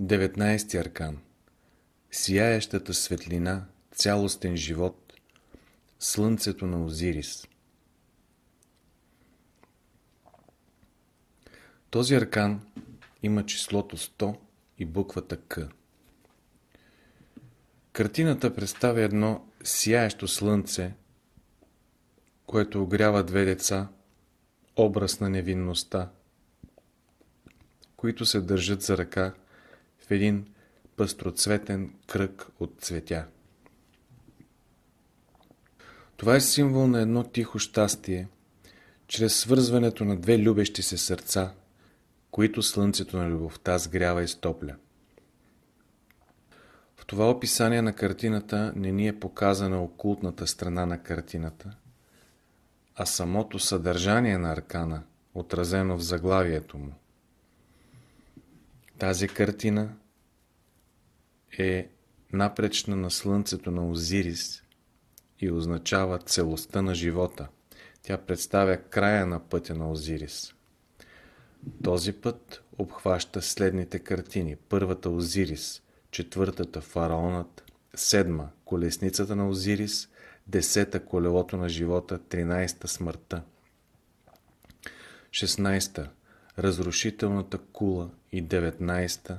19 аркан Сияещата светлина, цялостен живот, Слънцето на Озирис Този аркан има числото 100 и буквата К. Картината представя едно сияещо слънце, което огрява две деца, образ на невинността, които се държат за ръка в един пъстроцветен кръг от цветя. Това е символ на едно тихо щастие, чрез свързването на две любещи се сърца, които слънцето на любовта сгрява и стопля. В това описание на картината не ни е показана окултната страна на картината, а самото съдържание на аркана, отразено в заглавието му. Тази картина е напречна на слънцето на Озирис и означава целостта на живота. Тя представя края на пътя на Озирис. Този път обхваща следните картини. Първата Озирис, четвъртата фараонът, седма колесницата на Озирис, десета колелото на живота, тринайста смъртта. 16 разрушителната кула и 19-та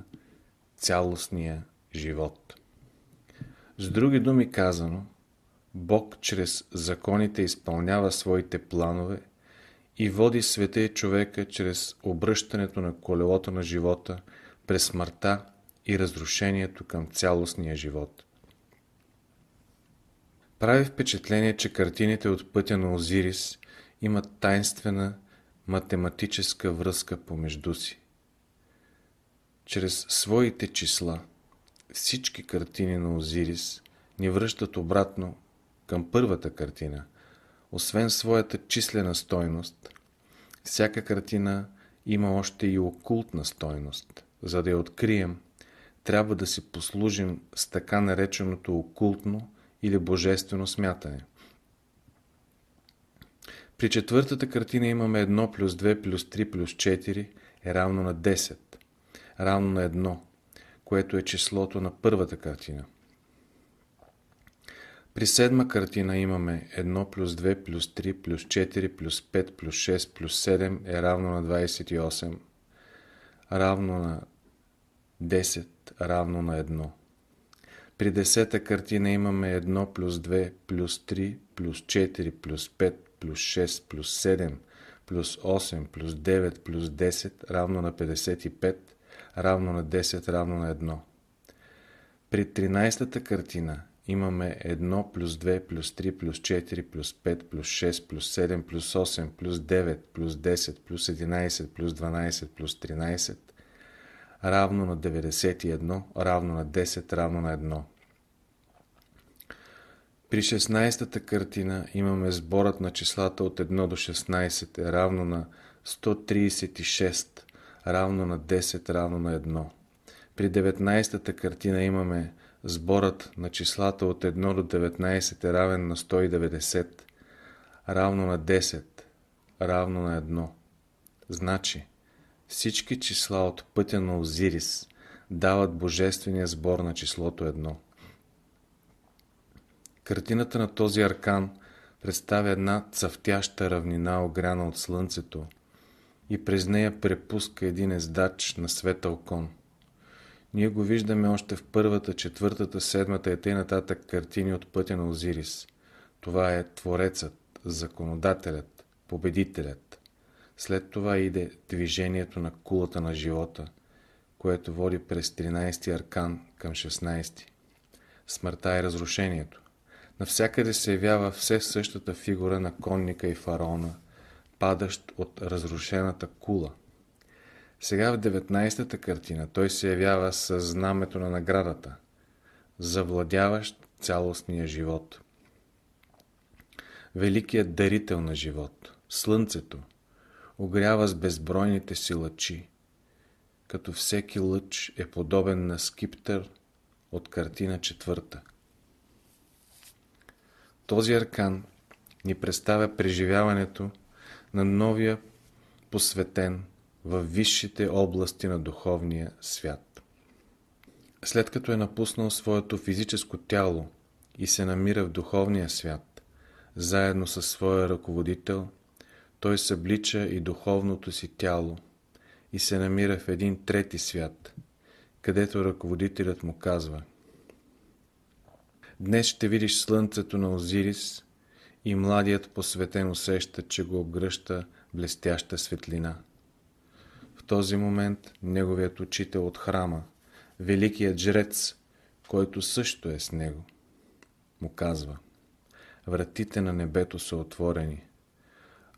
цялостния живот. С други думи казано, Бог чрез законите изпълнява своите планове и води света и човека чрез обръщането на колелото на живота през смъртта и разрушението към цялостния живот. Прави впечатление, че картините от пътя на Озирис имат тайнствена математическа връзка помежду си. Чрез своите числа всички картини на Озирис ни връщат обратно към първата картина. Освен своята числена стойност, всяка картина има още и окултна стойност. За да я открием, трябва да си послужим с така нареченото окултно или божествено смятане – при четвъртата картина имаме 1 плюс 2 плюс 3 плюс 4 е равно на 10, равно на 1, което е числото на първата картина. При седма картина имаме 1 плюс 2 плюс 3 плюс 4 плюс 5 плюс 6 плюс 7 е равно на 28, равно на 10, равно на 1. При десета картина имаме 1 плюс 2 плюс 3 плюс 4 плюс 5 плюс 6 плюс 7 плюс 8 плюс 9 плюс 10 равно на 55 равно на 10 равно на 1. При 13-та картина имаме 1 плюс 2 плюс 3 плюс 4 плюс 5 плюс 6 плюс 7 плюс 8 плюс 9 плюс 10 плюс 11 плюс 12 плюс 13 равно на 91 равно на 10 равно на 1. При 16-та картина имаме сборът на числата от 1 до 16 е равно на 136, равно на 10, равно на 1. При 19-та картина имаме сборът на числата от 1 до 19 е равен на 190, равно на 10, равно на 1. Значи, всички числа от пътя на Озирис дават божествения сбор на числото 1. Картината на този аркан представя една цъфтяща равнина, огряна от слънцето и през нея препуска един ездач на светъл кон. Ние го виждаме още в първата, четвъртата, седмата и т.н. картини от пътя на Озирис. Това е Творецът, Законодателят, Победителят. След това иде движението на кулата на живота, което води през 13 аркан към 16. Смъртта и е разрушението. Навсякъде се явява все същата фигура на конника и фараона, падащ от разрушената кула. Сега в 19-та картина той се явява с знамето на наградата, завладяващ цялостния живот. Великият дарител на живот, слънцето, огрява с безбройните си лъчи, като всеки лъч е подобен на скиптър от картина четвърта. Този аркан ни представя преживяването на новия посветен в висшите области на духовния свят. След като е напуснал своето физическо тяло и се намира в духовния свят, заедно със своя ръководител, той съблича и духовното си тяло и се намира в един трети свят, където ръководителят му казва – Днес ще видиш слънцето на Озирис и младият посветен усеща, че го обгръща блестяща светлина. В този момент неговият учител от храма, великият жрец, който също е с него, му казва Вратите на небето са отворени,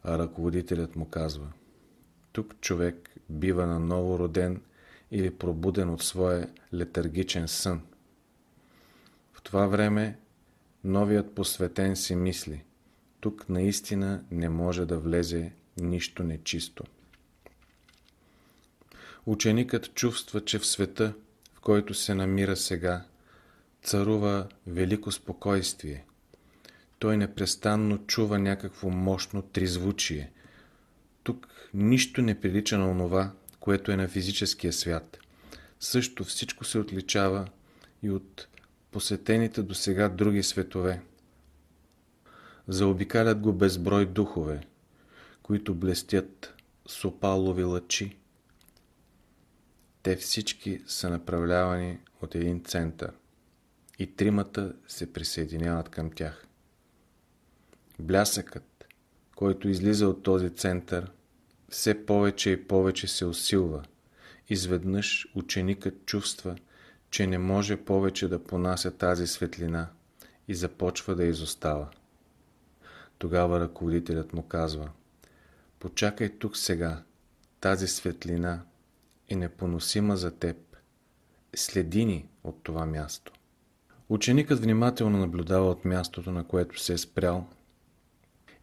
а ръководителят му казва Тук човек бива наново роден или пробуден от своя летаргичен сън това време новият посветен си мисли. Тук наистина не може да влезе нищо нечисто. Ученикът чувства, че в света, в който се намира сега, царува велико спокойствие. Той непрестанно чува някакво мощно тризвучие. Тук нищо не прилича на онова, което е на физическия свят. Също всичко се отличава и от посетените сега други светове. Заобикалят го безброй духове, които блестят с опалови лъчи. Те всички са направлявани от един център и тримата се присъединяват към тях. Блясъкът, който излиза от този център, все повече и повече се усилва. Изведнъж ученикът чувства, че не може повече да понася тази светлина и започва да изостава. Тогава ръководителят му казва «Почакай тук сега, тази светлина е непоносима за теб. Следи ни от това място». Ученикът внимателно наблюдава от мястото, на което се е спрял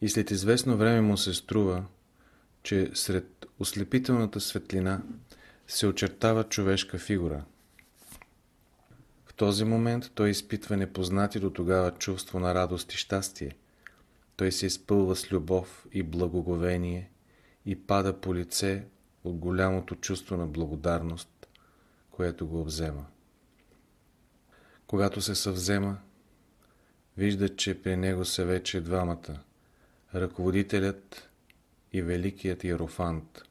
и след известно време му се струва, че сред ослепителната светлина се очертава човешка фигура – в този момент той изпитва непознати до тогава чувство на радост и щастие. Той се изпълва с любов и благоговение и пада по лице от голямото чувство на благодарност, което го обзема. Когато се съвзема, вижда, че при него са вече двамата – ръководителят и великият иерофант.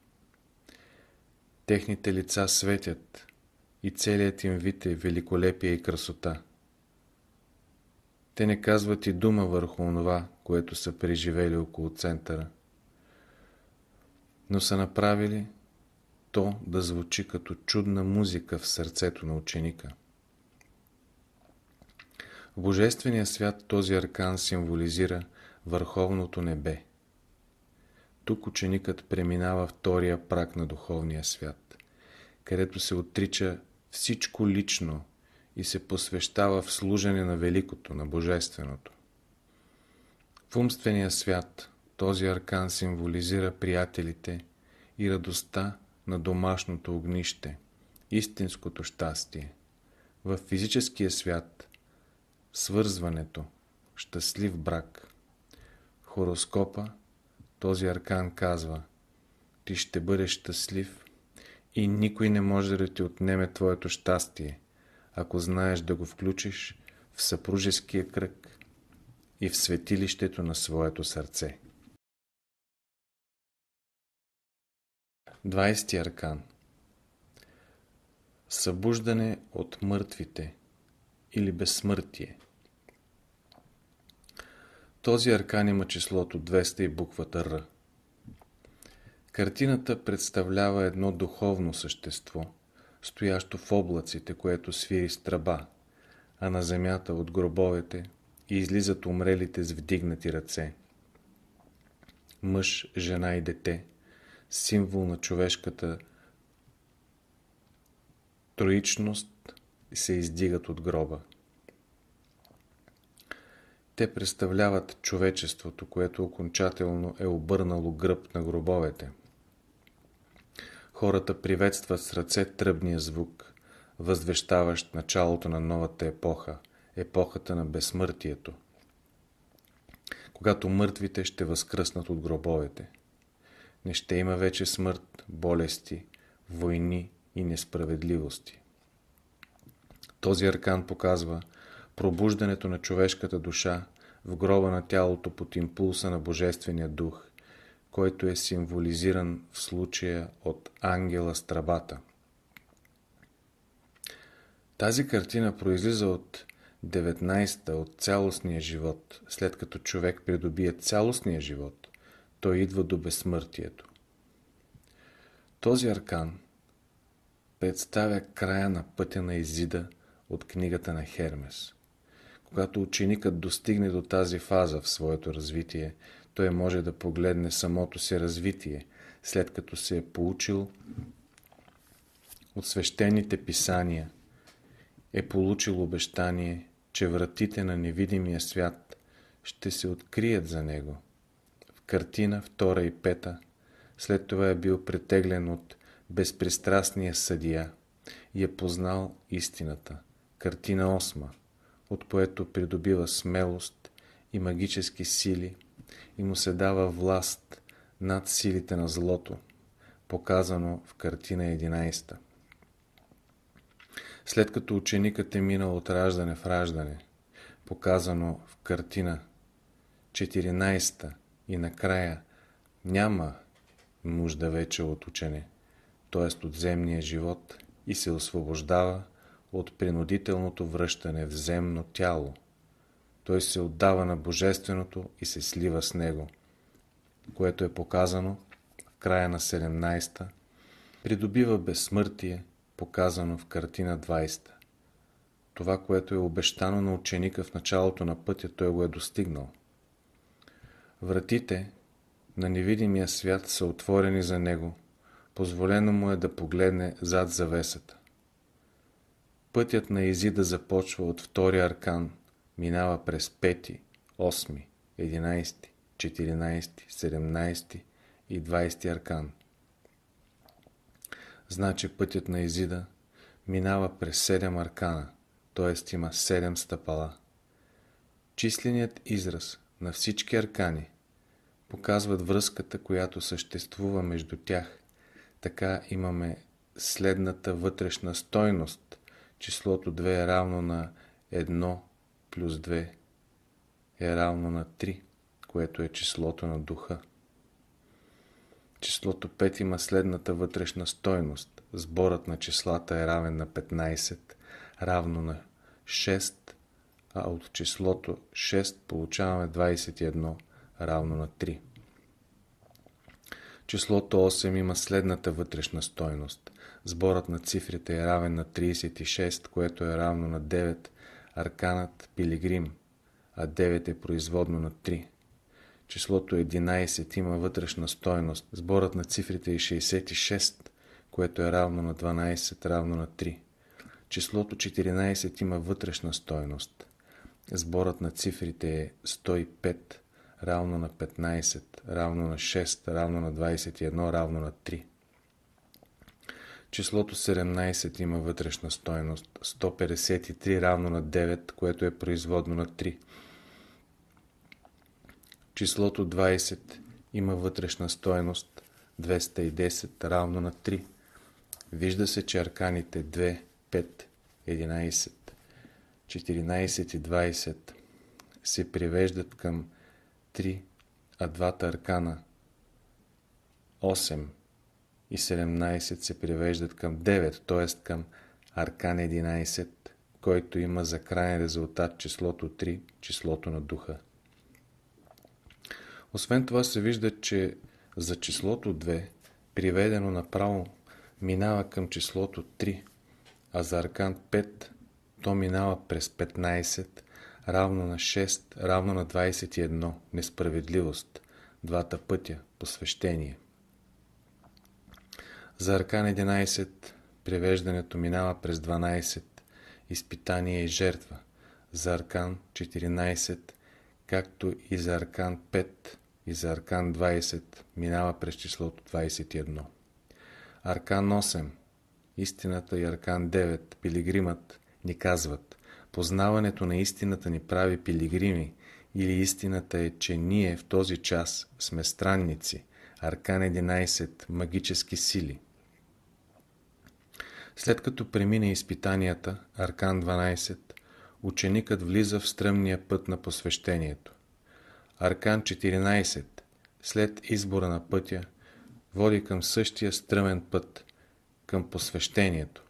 Техните лица светят – и целият им вид е великолепие и красота. Те не казват и дума върху онова, което са преживели около центъра, но са направили то да звучи като чудна музика в сърцето на ученика. В Божествения свят този аркан символизира върховното небе. Тук ученикът преминава втория прак на духовния свят, където се отрича всичко лично и се посвещава в служене на великото, на божественото. В умствения свят този аркан символизира приятелите и радостта на домашното огнище, истинското щастие. В физическия свят – свързването, щастлив брак. Хороскопа този аркан казва – ти ще бъдеш щастлив и никой не може да ти отнеме твоето щастие, ако знаеш да го включиш в съпружеския кръг и в светилището на своето сърце. 20 аркан Събуждане от мъртвите или безсмъртие Този аркан има числото 200 и буквата Р. Картината представлява едно духовно същество, стоящо в облаците, което свири с тръба, а на земята от гробовете и излизат умрелите с вдигнати ръце. Мъж, жена и дете, символ на човешката троичност, се издигат от гроба. Те представляват човечеството, което окончателно е обърнало гръб на гробовете – хората приветстват с ръце тръбния звук, възвещаващ началото на новата епоха, епохата на безсмъртието, когато мъртвите ще възкръснат от гробовете. Не ще има вече смърт, болести, войни и несправедливости. Този аркан показва пробуждането на човешката душа в гроба на тялото под импулса на Божествения дух – който е символизиран в случая от ангела с тръбата. Тази картина произлиза от 19-та, от цялостния живот. След като човек придобие цялостния живот, той идва до безсмъртието. Този аркан представя края на пътя на Изида от книгата на Хермес. Когато ученикът достигне до тази фаза в своето развитие, той може да погледне самото си развитие, след като се е получил от свещените писания, е получил обещание, че вратите на невидимия свят ще се открият за него. В картина 2 и 5 след това е бил претеглен от безпристрастния съдия и е познал истината. Картина 8, от което придобива смелост и магически сили – и му се дава власт над силите на злото, показано в картина 11. След като ученикът е минал от раждане в раждане, показано в картина 14 и накрая няма нужда вече от учене, т.е. от земния живот и се освобождава от принудителното връщане в земно тяло, той се отдава на Божественото и се слива с Него, което е показано в края на 17-та, придобива безсмъртие, показано в картина 20-та. Това, което е обещано на ученика в началото на пътя, той го е достигнал. Вратите на невидимия свят са отворени за него, позволено му е да погледне зад завесата. Пътят на Изида започва от втория аркан – минава през 5, 8, 11, 14, 17 и 20 аркан. Значи пътят на Изида минава през 7 аркана, т.е. има 7 стъпала. Численият израз на всички аркани показват връзката, която съществува между тях. Така имаме следната вътрешна стойност. Числото 2 е равно на плюс 2 е равно на 3, което е числото на духа. Числото 5 има следната вътрешна стойност. Сборът на числата е равен на 15, равно на 6, а от числото 6 получаваме 21, равно на 3. Числото 8 има следната вътрешна стойност. Сборът на цифрите е равен на 36, което е равно на 9, арканът Пилигрим, а 9 е производно на 3. Числото 11 има вътрешна стойност. Сборът на цифрите е 66, което е равно на 12, равно на 3. Числото 14 има вътрешна стойност. Сборът на цифрите е 105, равно на 15, равно на 6, равно на 21, равно на 3. Числото 17 има вътрешна стойност. 153 равно на 9, което е производно на 3. Числото 20 има вътрешна стойност. 210 равно на 3. Вижда се, че арканите 2, 5, 11, 14 и 20 се привеждат към 3, а двата аркана 8, и 17 се привеждат към 9, т.е. към аркан 11, който има за крайен резултат числото 3, числото на духа. Освен това се вижда, че за числото 2, приведено направо, минава към числото 3, а за аркан 5 то минава през 15, равно на 6, равно на 21, несправедливост, двата пътя, посвещение. За Аркан 11 превеждането минава през 12 изпитание и жертва. За Аркан 14, както и за Аркан 5 и за Аркан 20 минава през числото 21. Аркан 8, истината и Аркан 9, пилигримът, ни казват Познаването на истината ни прави пилигрими или истината е, че ние в този час сме странници – Аркан 11 – магически сили. След като премине изпитанията, Аркан 12, ученикът влиза в стръмния път на посвещението. Аркан 14, след избора на пътя, води към същия стръмен път, към посвещението.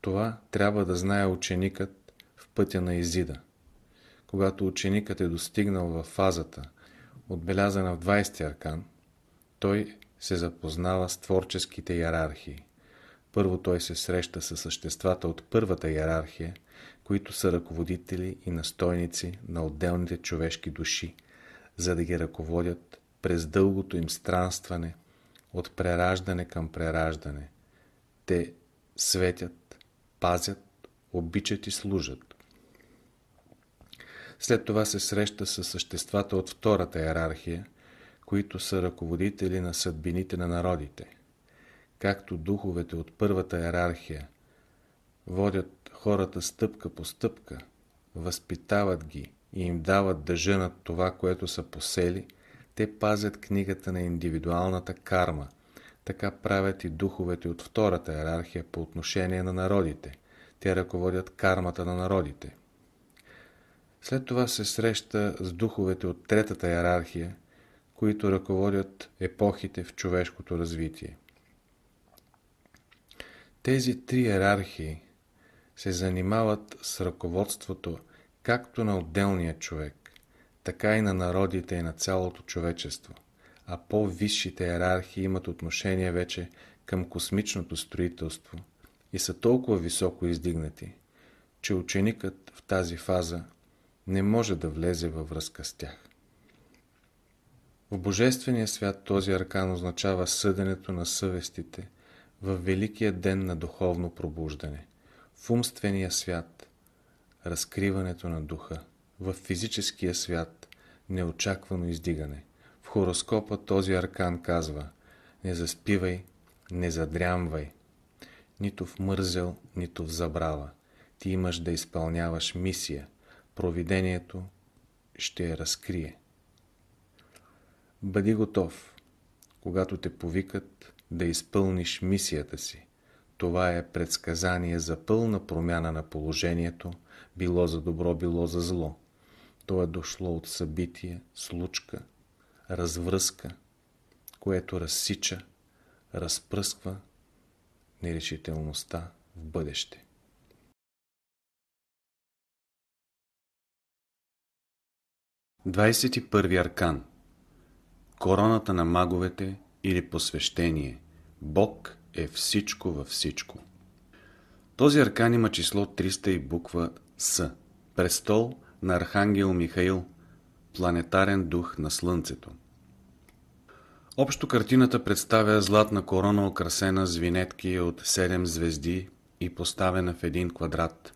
Това трябва да знае ученикът в пътя на Изида. Когато ученикът е достигнал във фазата – отбелязана в 20-ти аркан, той се запознава с творческите иерархии. Първо той се среща с съществата от първата иерархия, които са ръководители и настойници на отделните човешки души, за да ги ръководят през дългото им странстване от прераждане към прераждане. Те светят, пазят, обичат и служат. След това се среща с съществата от втората иерархия, които са ръководители на съдбините на народите. Както духовете от първата иерархия водят хората стъпка по стъпка, възпитават ги и им дават дъжа на това, което са посели, те пазят книгата на индивидуалната карма. Така правят и духовете от втората иерархия по отношение на народите. Те ръководят кармата на народите. След това се среща с духовете от третата иерархия, които ръководят епохите в човешкото развитие. Тези три иерархии се занимават с ръководството както на отделния човек, така и на народите и на цялото човечество, а по-висшите иерархии имат отношение вече към космичното строителство и са толкова високо издигнати, че ученикът в тази фаза – не може да влезе във връзка с тях. В Божествения свят този аркан означава съденето на съвестите в великия ден на духовно пробуждане, в умствения свят – разкриването на духа, в физическия свят – неочаквано издигане. В хороскопа този аркан казва – не заспивай, не задрямвай, нито в мързел, нито в забрава. Ти имаш да изпълняваш мисия – провидението ще я разкрие. Бъди готов, когато те повикат да изпълниш мисията си. Това е предсказание за пълна промяна на положението, било за добро, било за зло. То е дошло от събитие, случка, развръзка, което разсича, разпръсква нерешителността в бъдеще. 21 аркан Короната на маговете или посвещение Бог е всичко във всичко. Този аркан има число 300 и буква С. Престол на Архангел Михаил, планетарен дух на Слънцето. Общо картината представя златна корона, украсена с винетки от 7 звезди и поставена в един квадрат.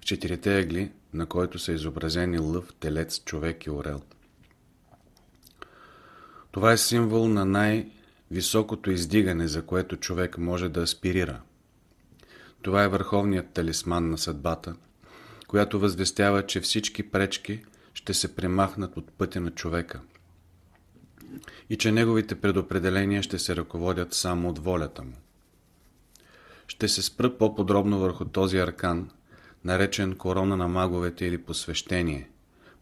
В четирите ъгли на който са изобразени лъв, телец, човек и орел. Това е символ на най-високото издигане, за което човек може да аспирира. Това е върховният талисман на съдбата, която възвестява, че всички пречки ще се премахнат от пътя на човека и че неговите предопределения ще се ръководят само от волята му. Ще се спра по-подробно върху този аркан – наречен корона на маговете или посвещение.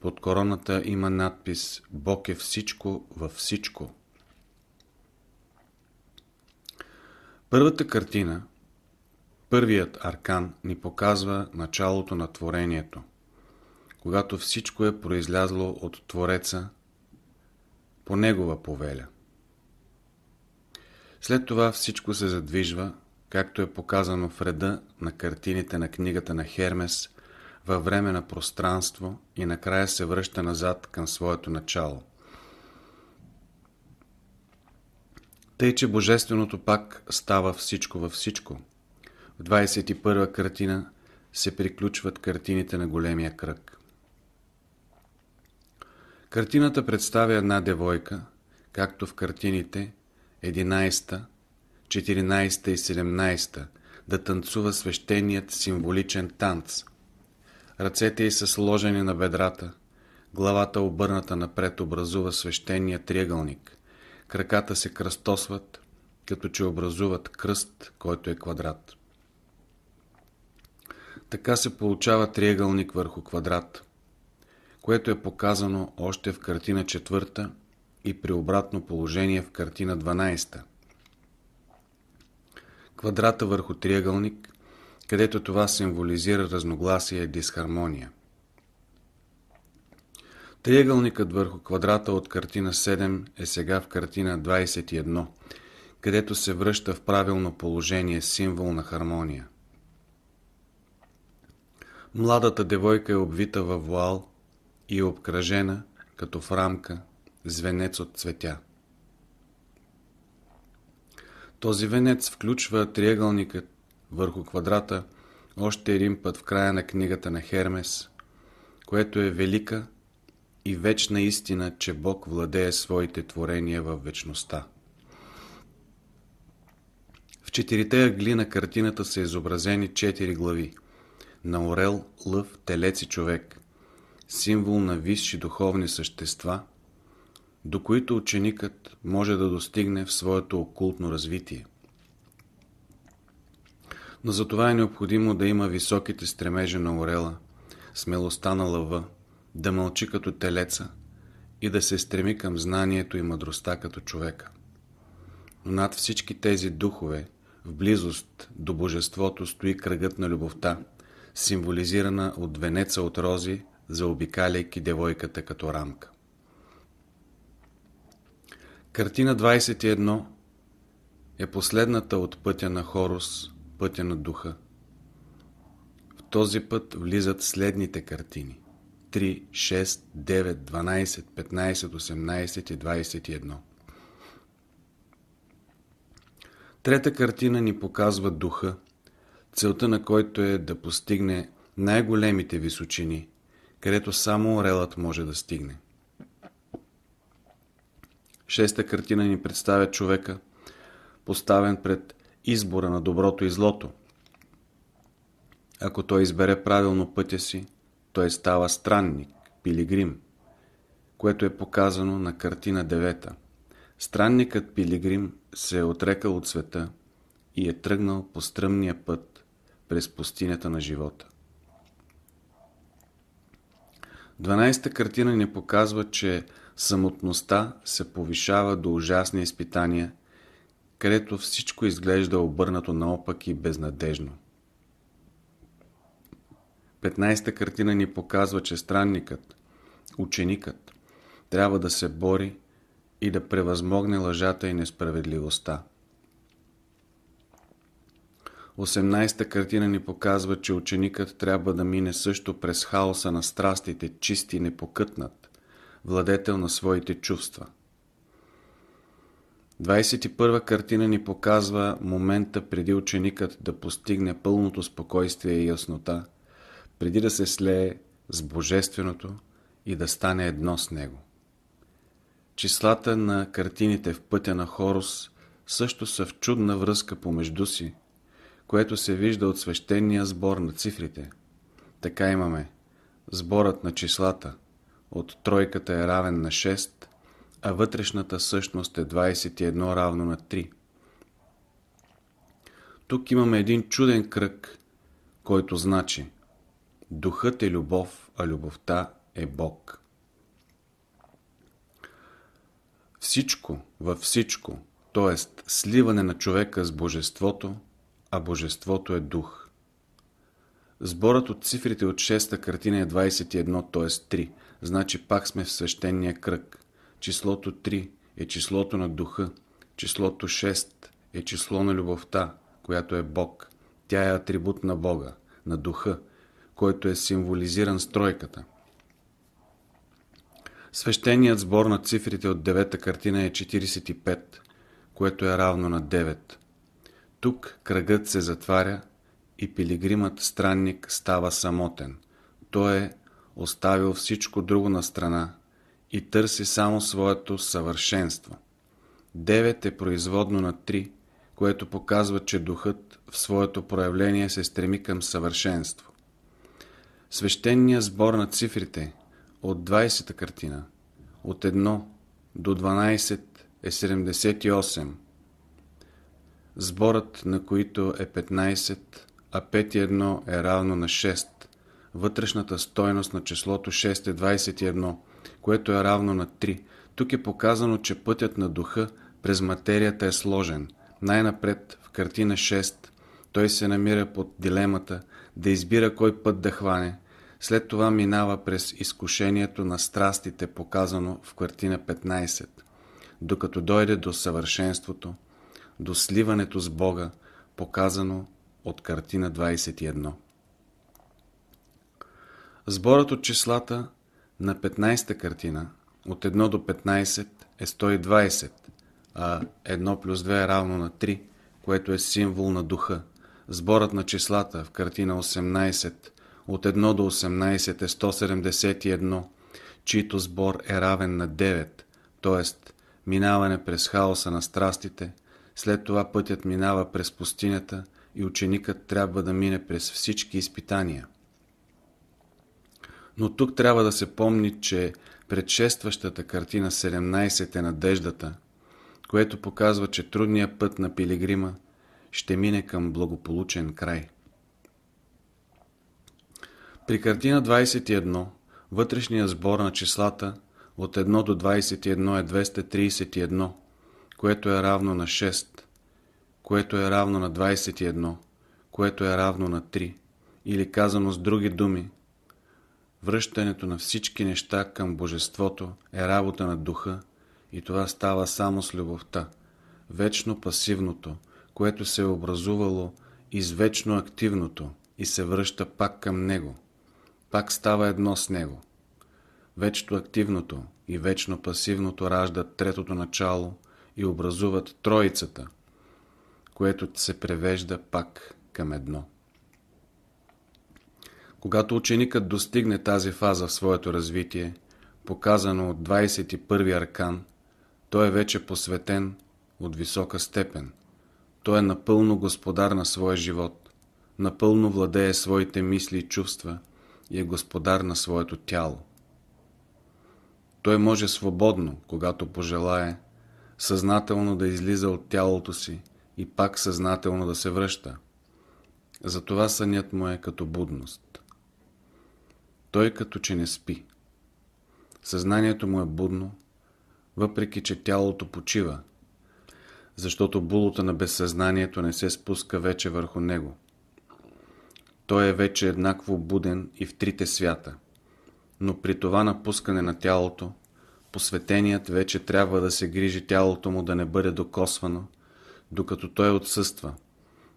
Под короната има надпис «Бог е всичко във всичко». Първата картина, първият аркан ни показва началото на творението, когато всичко е произлязло от Твореца по Негова повеля. След това всичко се задвижва както е показано в реда на картините на книгата на Хермес, във време на пространство и накрая се връща назад към своето начало. Тъй, че Божественото пак става всичко във всичко. В 21 а картина се приключват картините на големия кръг. Картината представя една девойка, както в картините 11, 14 и 17 да танцува свещеният символичен танц. Ръцете й са сложени на бедрата, главата обърната напред образува свещения триъгълник. Краката се кръстосват, като че образуват кръст, който е квадрат. Така се получава триъгълник върху квадрат, което е показано още в картина четвърта и при обратно положение в картина 12 квадрата върху триъгълник, където това символизира разногласие и дисхармония. Триъгълникът върху квадрата от картина 7 е сега в картина 21, където се връща в правилно положение символ на хармония. Младата девойка е обвита във вуал и е обкръжена, като в рамка, звенец от цветя. Този венец включва триъгълникът върху квадрата още един път в края на книгата на Хермес, което е велика и вечна истина, че Бог владее своите творения в вечността. В четирите ъгли на картината са изобразени четири глави на орел, лъв, телец и човек, символ на висши духовни същества, до които ученикът може да достигне в своето окултно развитие. Но за това е необходимо да има високите стремежи на орела, смелостта на лъва, да мълчи като телеца и да се стреми към знанието и мъдростта като човека. Но над всички тези духове, в близост до Божеството стои кръгът на любовта, символизирана от венеца от рози, заобикаляйки девойката като рамка. Картина 21 е последната от пътя на Хорус, пътя на духа. В този път влизат следните картини. 3, 6, 9, 12, 15, 18 и 21. Трета картина ни показва духа, целта на който е да постигне най-големите височини, където само орелът може да стигне. Шеста картина ни представя човека, поставен пред избора на доброто и злото. Ако той избере правилно пътя си, той става странник, пилигрим, което е показано на картина 9. Странникът пилигрим се е отрекал от света и е тръгнал по стръмния път през пустинята на живота. 12-та картина ни показва, че Самотността се повишава до ужасни изпитания, където всичко изглежда обърнато наопак и безнадежно. 15-та картина ни показва, че странникът, ученикът, трябва да се бори и да превъзмогне лъжата и несправедливостта. 18-та картина ни показва, че ученикът трябва да мине също през хаоса на страстите, чист и непокътнат, владетел на своите чувства. 21 картина ни показва момента преди ученикът да постигне пълното спокойствие и яснота, преди да се слее с Божественото и да стане едно с него. Числата на картините в пътя на Хорус също са в чудна връзка помежду си, което се вижда от свещения сбор на цифрите. Така имаме сборът на числата – от тройката е равен на 6, а вътрешната същност е 21 равно на 3. Тук имаме един чуден кръг, който значи Духът е любов, а любовта е Бог. Всичко във всичко, т.е. сливане на човека с Божеството, а Божеството е Дух. Сборът от цифрите от 6-та картина е 21, т.е. 3 значи пак сме в свещения кръг. Числото 3 е числото на духа, числото 6 е число на любовта, която е Бог. Тя е атрибут на Бога, на духа, който е символизиран с тройката. Свещеният сбор на цифрите от девета картина е 45, което е равно на 9. Тук кръгът се затваря и пилигримът странник става самотен. Той е оставил всичко друго на страна и търси само своето съвършенство. 9 е производно на 3, което показва, че духът в своето проявление се стреми към съвършенство. Свещеният сбор на цифрите от 20-та картина, от 1 до 12 е 78, сборът на които е 15, а 5 и 1 е равно на 6 вътрешната стойност на числото 6 е 21, което е равно на 3. Тук е показано, че пътят на духа през материята е сложен. Най-напред, в картина 6, той се намира под дилемата да избира кой път да хване. След това минава през изкушението на страстите, показано в картина 15. Докато дойде до съвършенството, до сливането с Бога, показано от картина 21. Сборът от числата на 15-та картина от 1 до 15 е 120, а 1 плюс 2 е равно на 3, което е символ на духа. Сборът на числата в картина 18 от 1 до 18 е 171, чийто сбор е равен на 9, т.е. минаване през хаоса на страстите, след това пътят минава през пустинята и ученикът трябва да мине през всички изпитания. Но тук трябва да се помни, че предшестващата картина 17 е надеждата, което показва, че трудният път на пилигрима ще мине към благополучен край. При картина 21 вътрешният сбор на числата от 1 до 21 е 231, което е равно на 6, което е равно на 21, което е равно на 3, или казано с други думи – Връщането на всички неща към Божеството е работа на духа и това става само с любовта. Вечно пасивното, което се е образувало из вечно активното и се връща пак към него. Пак става едно с него. Вечно активното и вечно пасивното раждат третото начало и образуват троицата, което се превежда пак към едно. Когато ученикът достигне тази фаза в своето развитие, показано от 21 аркан, той е вече посветен от висока степен. Той е напълно господар на своя живот, напълно владее своите мисли и чувства и е господар на своето тяло. Той може свободно, когато пожелае, съзнателно да излиза от тялото си и пак съзнателно да се връща. Затова сънят му е като будност. Той като че не спи. Съзнанието му е будно, въпреки че тялото почива, защото булота на безсъзнанието не се спуска вече върху него. Той е вече еднакво буден и в трите свята, но при това напускане на тялото, посветеният вече трябва да се грижи тялото му да не бъде докосвано, докато той отсъства,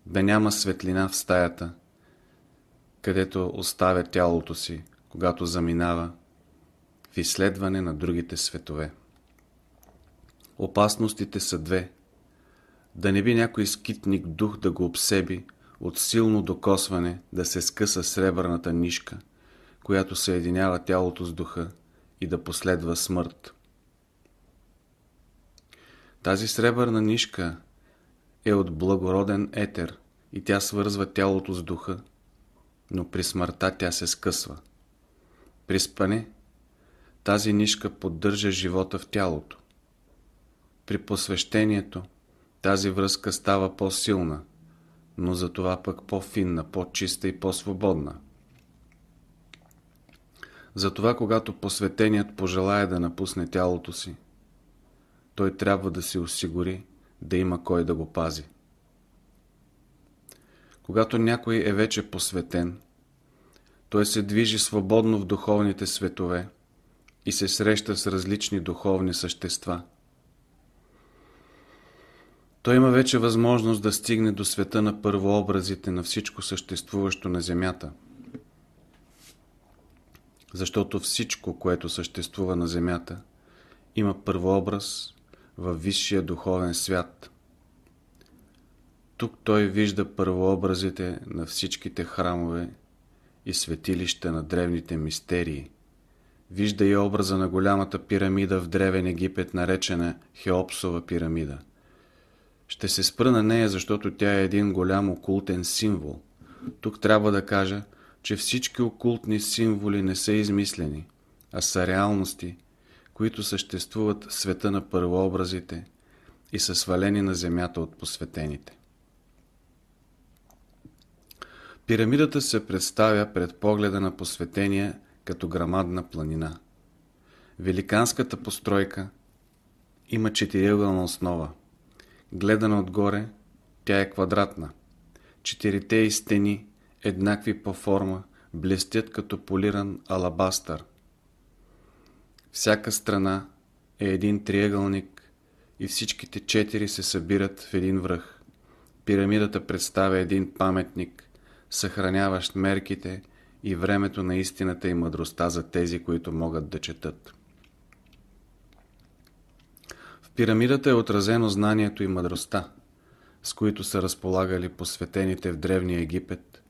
да няма светлина в стаята, където оставя тялото си, когато заминава в изследване на другите светове. Опасностите са две. Да не би някой скитник дух да го обсеби, от силно докосване да се скъса сребърната нишка, която съединява тялото с духа и да последва смърт. Тази сребърна нишка е от благороден етер и тя свързва тялото с духа, но при смъртта тя се скъсва. При спане тази нишка поддържа живота в тялото. При посвещението тази връзка става по-силна, но за това пък по-финна, по-чиста и по-свободна. Затова, когато посветеният пожелая да напусне тялото си, той трябва да се осигури да има кой да го пази. Когато някой е вече посветен, той се движи свободно в духовните светове и се среща с различни духовни същества. Той има вече възможност да стигне до света на първообразите на всичко съществуващо на Земята. Защото всичко, което съществува на Земята, има първообраз във висшия духовен свят. Тук той вижда първообразите на всичките храмове и светилище на древните мистерии. Вижда и образа на голямата пирамида в Древен Египет, наречена Хеопсова пирамида. Ще се спра на нея, защото тя е един голям окултен символ. Тук трябва да кажа, че всички окултни символи не са измислени, а са реалности, които съществуват в света на първообразите и са свалени на земята от посветените. Пирамидата се представя пред погледа на посветения като грамадна планина. Великанската постройка има четириъгълна основа. Гледана отгоре, тя е квадратна. Четирите и стени, еднакви по форма, блестят като полиран алабастър. Всяка страна е един триъгълник и всичките четири се събират в един връх. Пирамидата представя един паметник, съхраняващ мерките и времето на истината и мъдростта за тези, които могат да четат. В пирамидата е отразено знанието и мъдростта, с които са разполагали посветените в Древния Египет,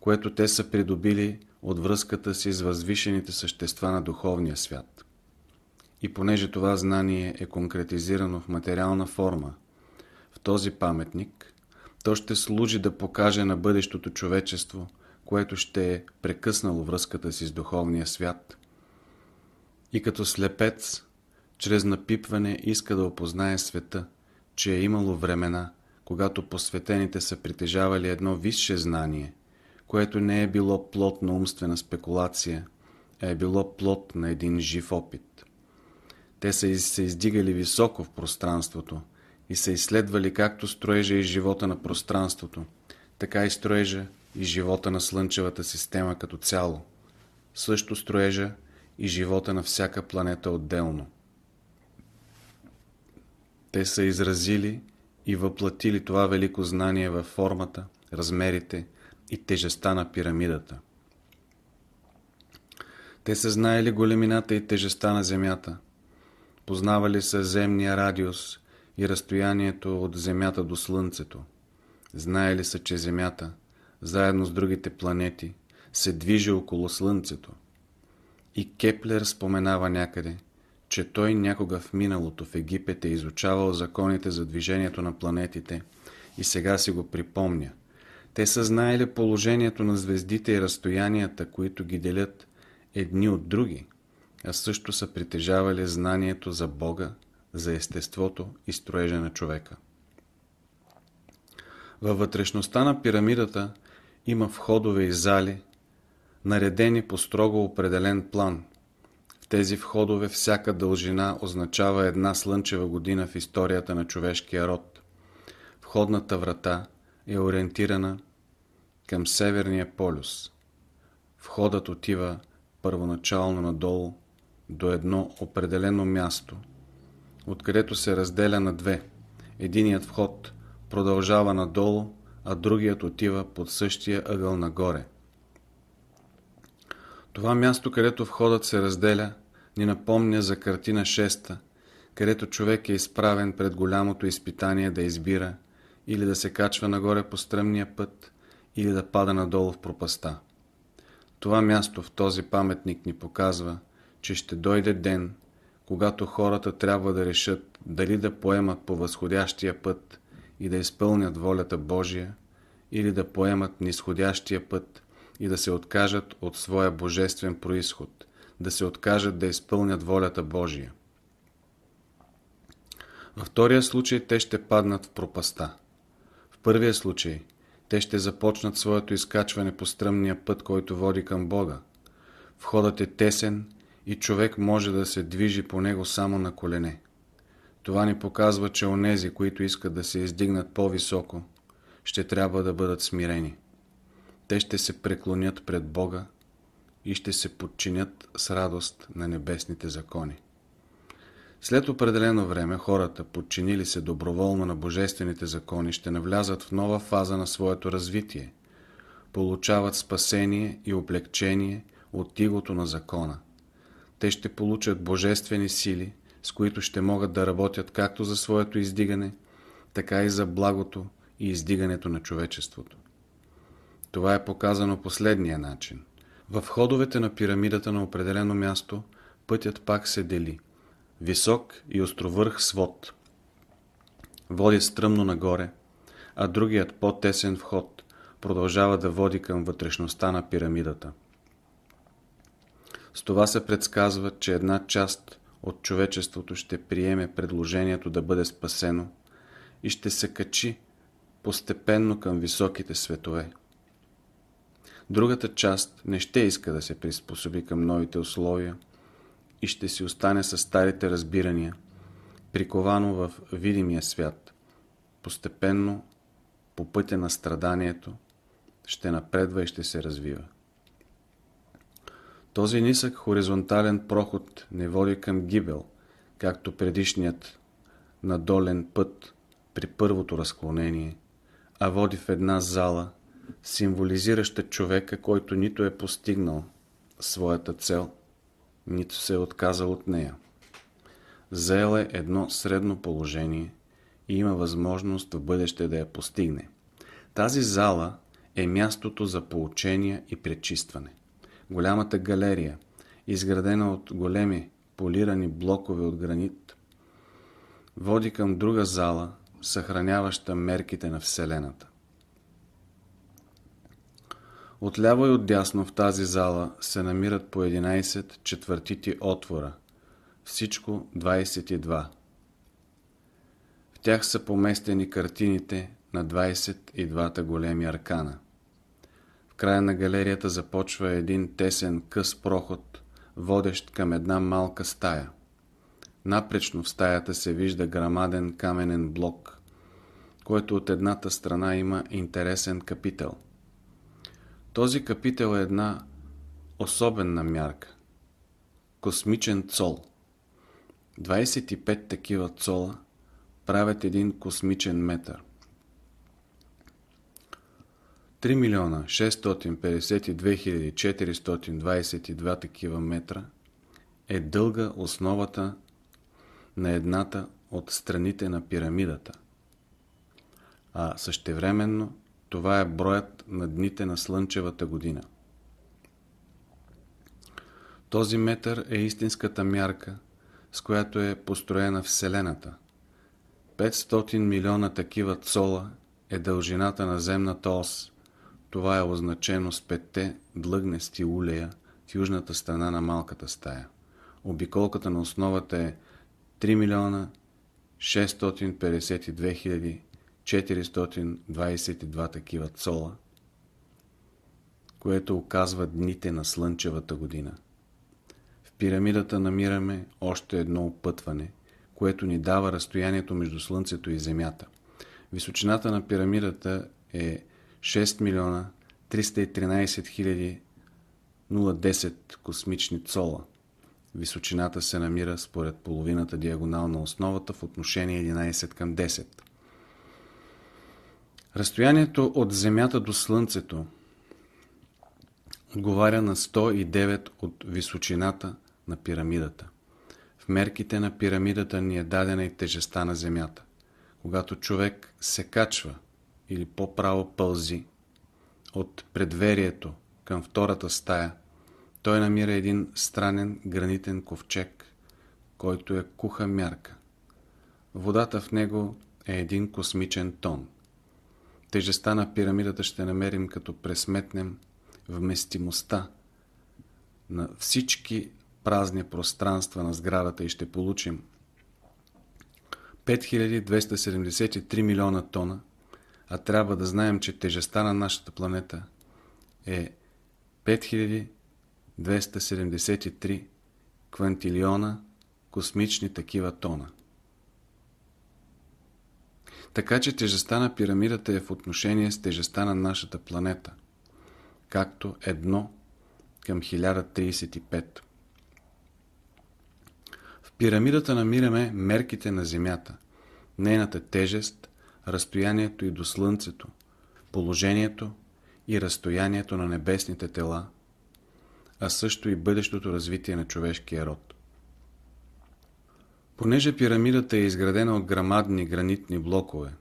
което те са придобили от връзката си с възвишените същества на духовния свят. И понеже това знание е конкретизирано в материална форма, в този паметник – то ще служи да покаже на бъдещото човечество, което ще е прекъснало връзката си с духовния свят. И като слепец, чрез напипване иска да опознае света, че е имало времена, когато посветените са притежавали едно висше знание, което не е било плод на умствена спекулация, а е било плод на един жив опит. Те са се издигали високо в пространството – и са изследвали както строежа и живота на пространството, така и строежа и живота на Слънчевата система като цяло, също строежа и живота на всяка планета отделно. Те са изразили и въплатили това велико знание във формата, размерите и тежестта на пирамидата. Те са знаели големината и тежестта на Земята, познавали са земния радиус – и разстоянието от Земята до Слънцето. Знае ли са, че Земята, заедно с другите планети, се движи около Слънцето. И Кеплер споменава някъде, че той някога в миналото в Египет е изучавал законите за движението на планетите и сега си го припомня. Те са знаели положението на звездите и разстоянията, които ги делят едни от други, а също са притежавали знанието за Бога, за естеството и строежа на човека. Във вътрешността на пирамидата има входове и зали, наредени по строго определен план. В тези входове всяка дължина означава една слънчева година в историята на човешкия род. Входната врата е ориентирана към Северния полюс. Входът отива първоначално надолу до едно определено място – откъдето се разделя на две. Единият вход продължава надолу, а другият отива под същия ъгъл нагоре. Това място, където входът се разделя, ни напомня за картина 6, където човек е изправен пред голямото изпитание да избира или да се качва нагоре по стръмния път, или да пада надолу в пропаста. Това място в този паметник ни показва, че ще дойде ден, когато хората трябва да решат дали да поемат по възходящия път и да изпълнят волята Божия, или да поемат нисходящия път и да се откажат от своя божествен происход, да се откажат да изпълнят волята Божия. Във втория случай те ще паднат в пропаста. В първия случай те ще започнат своето изкачване по стръмния път, който води към Бога. Входът е тесен и човек може да се движи по него само на колене. Това ни показва, че онези, които искат да се издигнат по-високо, ще трябва да бъдат смирени. Те ще се преклонят пред Бога и ще се подчинят с радост на небесните закони. След определено време хората, подчинили се доброволно на божествените закони, ще навлязат в нова фаза на своето развитие. Получават спасение и облегчение от тигото на закона те ще получат божествени сили, с които ще могат да работят както за своето издигане, така и за благото и издигането на човечеството. Това е показано последния начин. В ходовете на пирамидата на определено място пътят пак се дели. Висок и островърх свод води стръмно нагоре, а другият по-тесен вход продължава да води към вътрешността на пирамидата. С това се предсказва, че една част от човечеството ще приеме предложението да бъде спасено и ще се качи постепенно към високите светове. Другата част не ще иска да се приспособи към новите условия и ще си остане с старите разбирания, приковано в видимия свят. Постепенно, по пътя на страданието, ще напредва и ще се развива. Този нисък хоризонтален проход не води към гибел, както предишният надолен път при първото разклонение, а води в една зала, символизираща човека, който нито е постигнал своята цел, нито се е отказал от нея. Заел е едно средно положение и има възможност в бъдеще да я постигне. Тази зала е мястото за получение и пречистване голямата галерия, изградена от големи полирани блокове от гранит, води към друга зала, съхраняваща мерките на Вселената. Отляво и отдясно в тази зала се намират по 11 четвъртити отвора, всичко 22. В тях са поместени картините на 22-та големи аркана края на галерията започва един тесен къс проход, водещ към една малка стая. Напречно в стаята се вижда грамаден каменен блок, който от едната страна има интересен капител. Този капител е една особена мярка. Космичен цол. 25 такива цола правят един космичен метър. 3 милиона 652 422 такива метра е дълга основата на едната от страните на пирамидата, а същевременно това е броят на дните на Слънчевата година. Този метър е истинската мярка, с която е построена Вселената. 500 милиона такива цола е дължината на земната ос – това е означено с петте длъгнести улея в южната страна на малката стая. Обиколката на основата е 3 милиона 652 422 такива цола, което оказва дните на Слънчевата година. В пирамидата намираме още едно опътване, което ни дава разстоянието между Слънцето и Земята. Височината на пирамидата е 6 милиона 313 хиляди 010 космични цола. Височината се намира според половината диагонал на основата в отношение 11 към 10. Разстоянието от Земята до Слънцето отговаря на 109 от височината на пирамидата. В мерките на пирамидата ни е дадена и тежестта на Земята. Когато човек се качва или по-право пълзи от предверието към втората стая, той намира един странен гранитен ковчег, който е куха мярка. Водата в него е един космичен тон. Тежестта на пирамидата ще намерим като пресметнем вместимостта на всички празни пространства на сградата и ще получим 5273 милиона тона – а трябва да знаем, че тежестта на нашата планета е 5273 квантилиона космични такива тона. Така че тежестта на пирамидата е в отношение с тежестта на нашата планета, както едно към 1035. В пирамидата намираме мерките на Земята, нейната тежест разстоянието и до Слънцето, положението и разстоянието на небесните тела, а също и бъдещото развитие на човешкия род. Понеже пирамидата е изградена от грамадни гранитни блокове,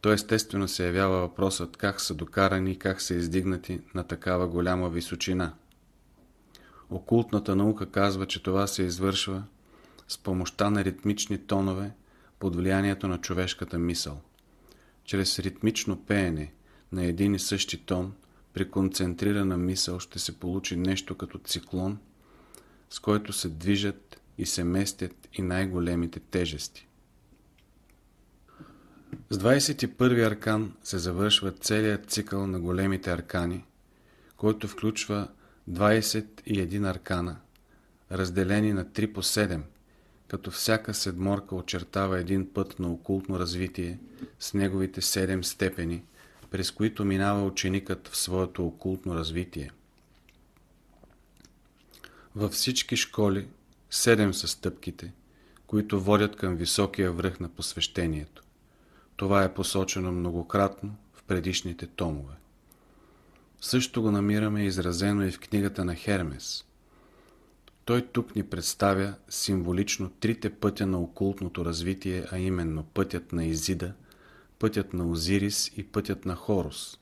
то естествено се явява въпросът как са докарани и как са издигнати на такава голяма височина. Окултната наука казва, че това се извършва с помощта на ритмични тонове под влиянието на човешката мисъл чрез ритмично пеене на един и същи тон, при концентрирана мисъл ще се получи нещо като циклон, с който се движат и се местят и най-големите тежести. С 21-и аркан се завършва целият цикъл на големите аркани, който включва 21 аркана, разделени на 3 по 7 – като всяка седморка очертава един път на окултно развитие с неговите седем степени, през които минава ученикът в своето окултно развитие. Във всички школи седем са стъпките, които водят към високия връх на посвещението. Това е посочено многократно в предишните томове. Също го намираме изразено и в книгата на Хермес – той тук ни представя символично трите пътя на окултното развитие, а именно пътят на Изида, пътят на Озирис и пътят на Хорус.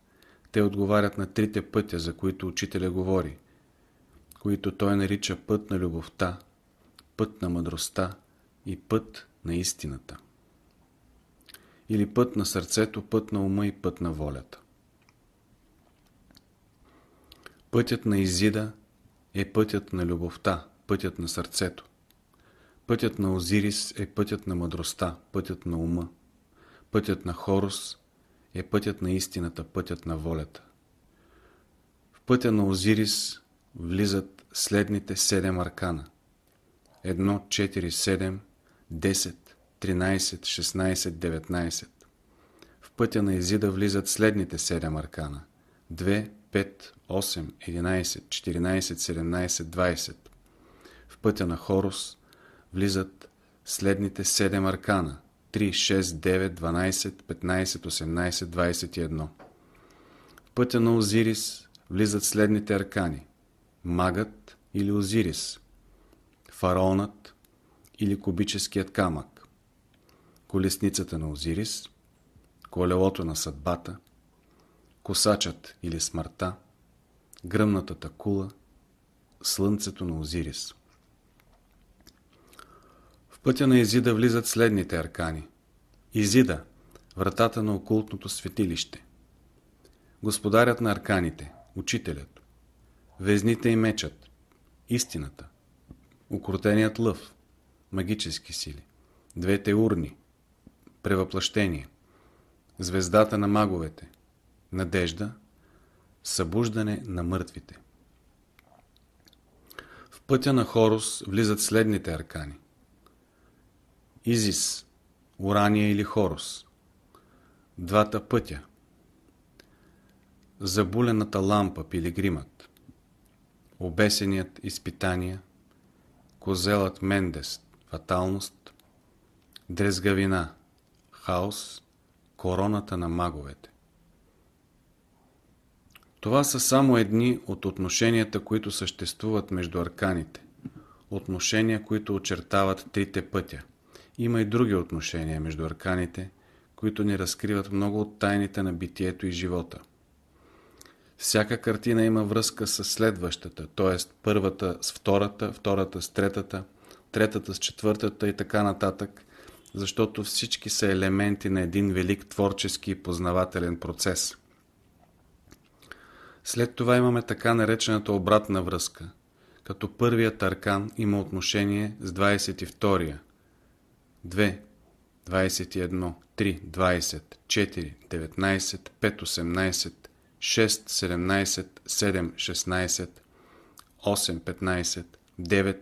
Те отговарят на трите пътя, за които учителя говори, които той нарича път на любовта, път на мъдростта и път на истината. Или път на сърцето, път на ума и път на волята. Пътят на Изида е пътят на любовта, пътят на сърцето. Пътят на Озирис е пътят на мъдростта, пътят на ума. Пътят на Хорус е пътят на истината, пътят на волята. В пътя на Озирис влизат следните седем аркана. 1, 4, 7, 10, 13, 16, 19. В пътя на Езида влизат следните седем аркана. 2, 5, 8, 11, 14, 17, 20 пътя на Хорус влизат следните 7 аркана 3, 6, 9, 12, 15, 18, 21. В пътя на Озирис влизат следните аркани магът или Озирис, фараонът или кубическият камък, колесницата на Озирис, колелото на съдбата, косачът или смъртта, гръмнатата кула, слънцето на Озирис пътя на Изида влизат следните аркани. Изида – вратата на окултното светилище. Господарят на арканите – учителят. Везните и мечът – истината. Укротеният лъв – магически сили. Двете урни – превъплъщение. Звездата на маговете – надежда. Събуждане на мъртвите. В пътя на Хорус влизат следните аркани Изис, Урания или Хорус. Двата пътя. Забулената лампа, пилигримът. Обесеният изпитания. Козелът Мендест, фаталност. Дрезгавина, хаос. Короната на маговете. Това са само едни от отношенията, които съществуват между арканите. Отношения, които очертават трите пътя – има и други отношения между арканите, които ни разкриват много от тайните на битието и живота. Всяка картина има връзка с следващата, т.е. първата с втората, втората с третата, третата с четвъртата и така нататък, защото всички са елементи на един велик творчески и познавателен процес. След това имаме така наречената обратна връзка, като първият аркан има отношение с 22-я, 2, 21, 3, 20, 4, 19, 5, 18, 6, 17, 7, 16, 8, 15, 9, 14,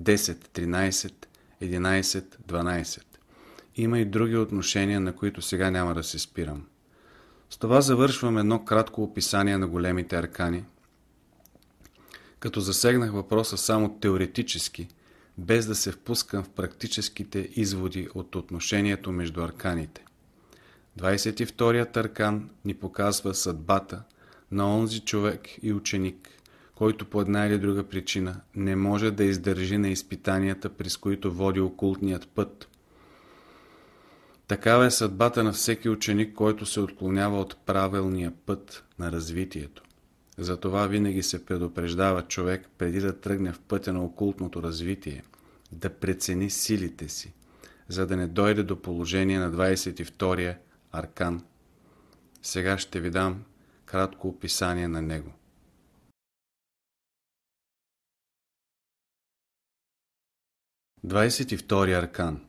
10, 13, 11, 12. Има и други отношения, на които сега няма да се спирам. С това завършвам едно кратко описание на големите аркани. Като засегнах въпроса само теоретически – без да се впускам в практическите изводи от отношението между арканите. 22-ят аркан ни показва съдбата на онзи човек и ученик, който по една или друга причина не може да издържи на изпитанията, през които води окултният път. Такава е съдбата на всеки ученик, който се отклонява от правилния път на развитието. Затова винаги се предупреждава човек, преди да тръгне в пътя на окултното развитие, да прецени силите си, за да не дойде до положение на 22-я аркан. Сега ще ви дам кратко описание на него. Двадесет и втори аркан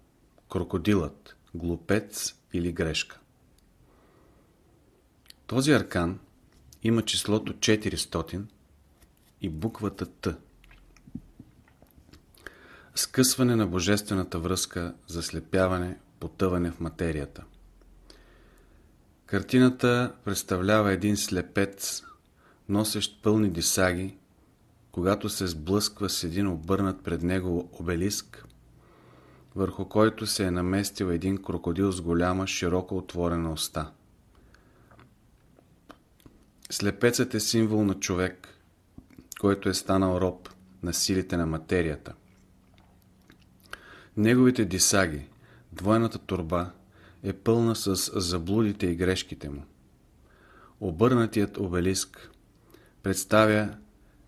Крокодилът, глупец или грешка Този аркан има числото 400 и буквата Т. Скъсване на божествената връзка, заслепяване, потъване в материята. Картината представлява един слепец, носещ пълни дисаги, когато се сблъсква с един обърнат пред него обелиск, върху който се е наместил един крокодил с голяма, широко отворена уста. Слепецът е символ на човек, който е станал роб на силите на материята. Неговите дисаги, двойната турба, е пълна с заблудите и грешките му. Обърнатият обелиск представя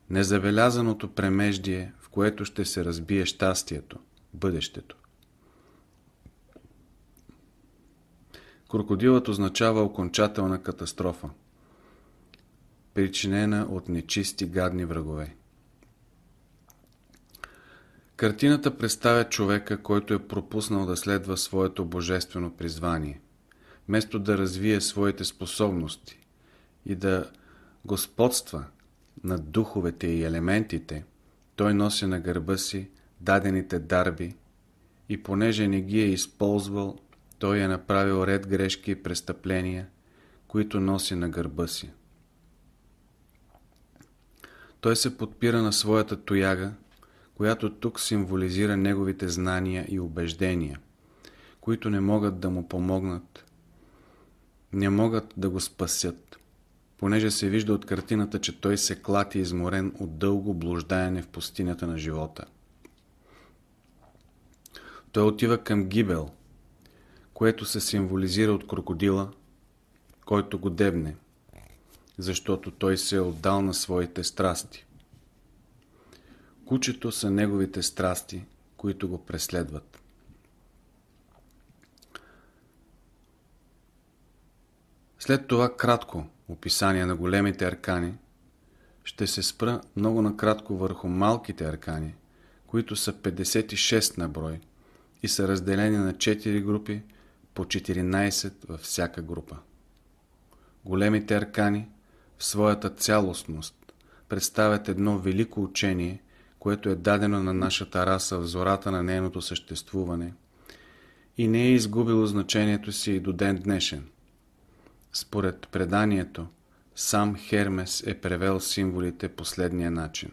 незабелязаното премеждие, в което ще се разбие щастието, бъдещето. Крокодилът означава окончателна катастрофа причинена от нечисти гадни врагове. Картината представя човека, който е пропуснал да следва своето божествено призвание, вместо да развие своите способности и да господства над духовете и елементите, той носи на гърба си дадените дарби и понеже не ги е използвал, той е направил ред грешки и престъпления, които носи на гърба си. Той се подпира на своята тояга, която тук символизира неговите знания и убеждения, които не могат да му помогнат, не могат да го спасят, понеже се вижда от картината, че той се клати изморен от дълго блуждаене в пустинята на живота. Той отива към гибел, което се символизира от крокодила, който го дебне – защото той се е отдал на своите страсти. Кучето са неговите страсти, които го преследват. След това кратко описание на големите аркани, ще се спра много накратко върху малките аркани, които са 56 на брой и са разделени на 4 групи, по 14 във всяка група. Големите аркани – в своята цялостност представят едно велико учение, което е дадено на нашата раса в зората на нейното съществуване и не е изгубило значението си и до ден днешен. Според преданието, сам Хермес е превел символите последния начин.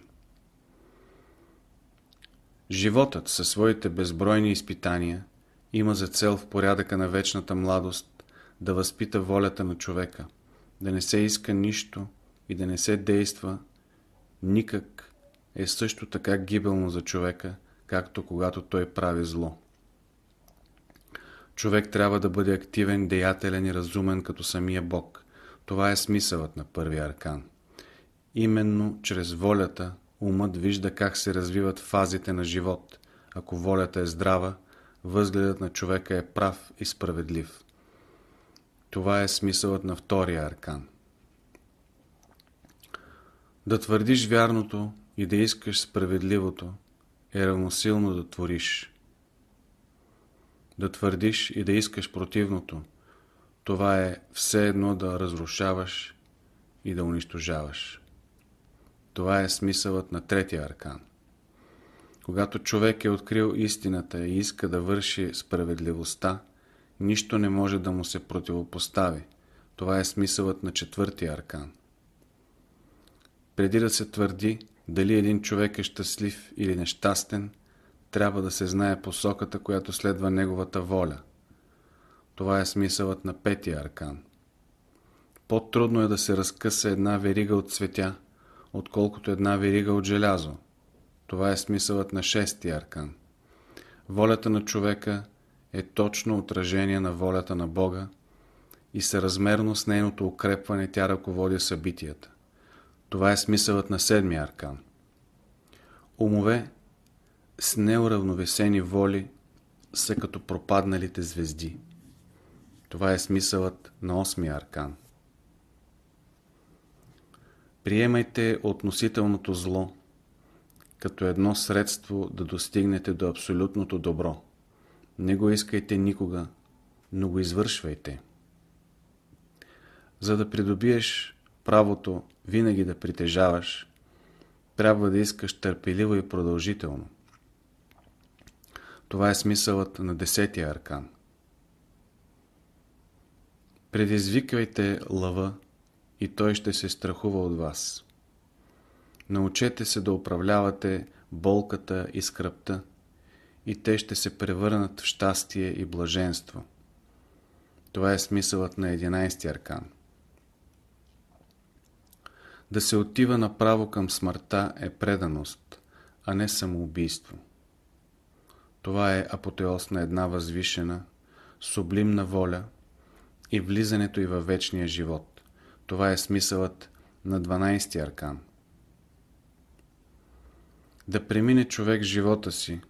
Животът със своите безбройни изпитания има за цел в порядъка на вечната младост да възпита волята на човека – да не се иска нищо и да не се действа никак е също така гибелно за човека, както когато той прави зло. Човек трябва да бъде активен, деятелен и разумен като самия Бог. Това е смисълът на първия аркан. Именно чрез волята умът вижда как се развиват фазите на живот. Ако волята е здрава, възгледът на човека е прав и справедлив. Това е смисълът на втория аркан. Да твърдиш вярното и да искаш справедливото е равносилно да твориш. Да твърдиш и да искаш противното, това е все едно да разрушаваш и да унищожаваш. Това е смисълът на третия аркан. Когато човек е открил истината и иска да върши справедливостта, Нищо не може да му се противопостави. Това е смисълът на четвъртия аркан. Преди да се твърди дали един човек е щастлив или нещастен, трябва да се знае посоката, която следва неговата воля. Това е смисълът на петия аркан. По-трудно е да се разкъса една верига от цветя, отколкото една верига от желязо. Това е смисълът на шестия аркан. Волята на човека е точно отражение на волята на Бога и съразмерно с нейното укрепване тя ръководи събитията. Това е смисълът на седмия аркан. Умове с неуравновесени воли са като пропадналите звезди. Това е смисълът на осмия аркан. Приемайте относителното зло като едно средство да достигнете до абсолютното добро. Не го искайте никога, но го извършвайте. За да придобиеш правото винаги да притежаваш, трябва да искаш търпеливо и продължително. Това е смисълът на десетия аркан. Предизвиквайте лъва и той ще се страхува от вас. Научете се да управлявате болката и скръпта, и те ще се превърнат в щастие и блаженство. Това е смисълът на 11 аркан. Да се отива направо към смъртта е преданост, а не самоубийство. Това е апотеоз на една възвишена, сублимна воля и влизането й във вечния живот. Това е смисълът на 12 аркан. Да премине човек живота си,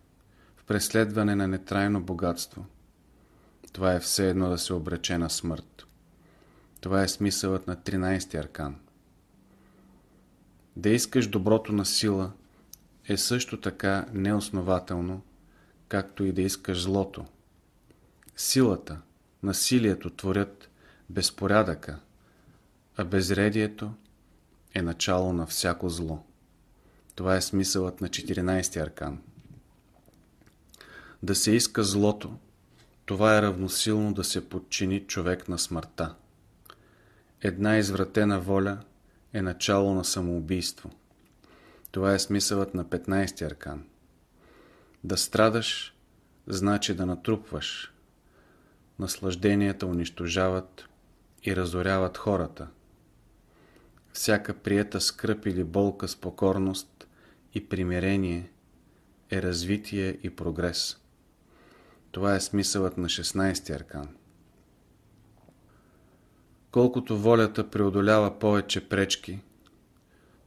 преследване на нетрайно богатство. Това е все едно да се обрече на смърт. Това е смисълът на 13-ти аркан. Да искаш доброто на сила е също така неоснователно, както и да искаш злото. Силата, насилието творят безпорядъка, а безредието е начало на всяко зло. Това е смисълът на 14-ти аркан. Да се иска злото, това е равносилно да се подчини човек на смъртта. Една извратена воля е начало на самоубийство. Това е смисълът на 15-ти аркан. Да страдаш, значи да натрупваш. Наслажденията унищожават и разоряват хората. Всяка приета скръп или болка с покорност и примирение е развитие и прогрес. Това е смисълът на 16-ти аркан. Колкото волята преодолява повече пречки,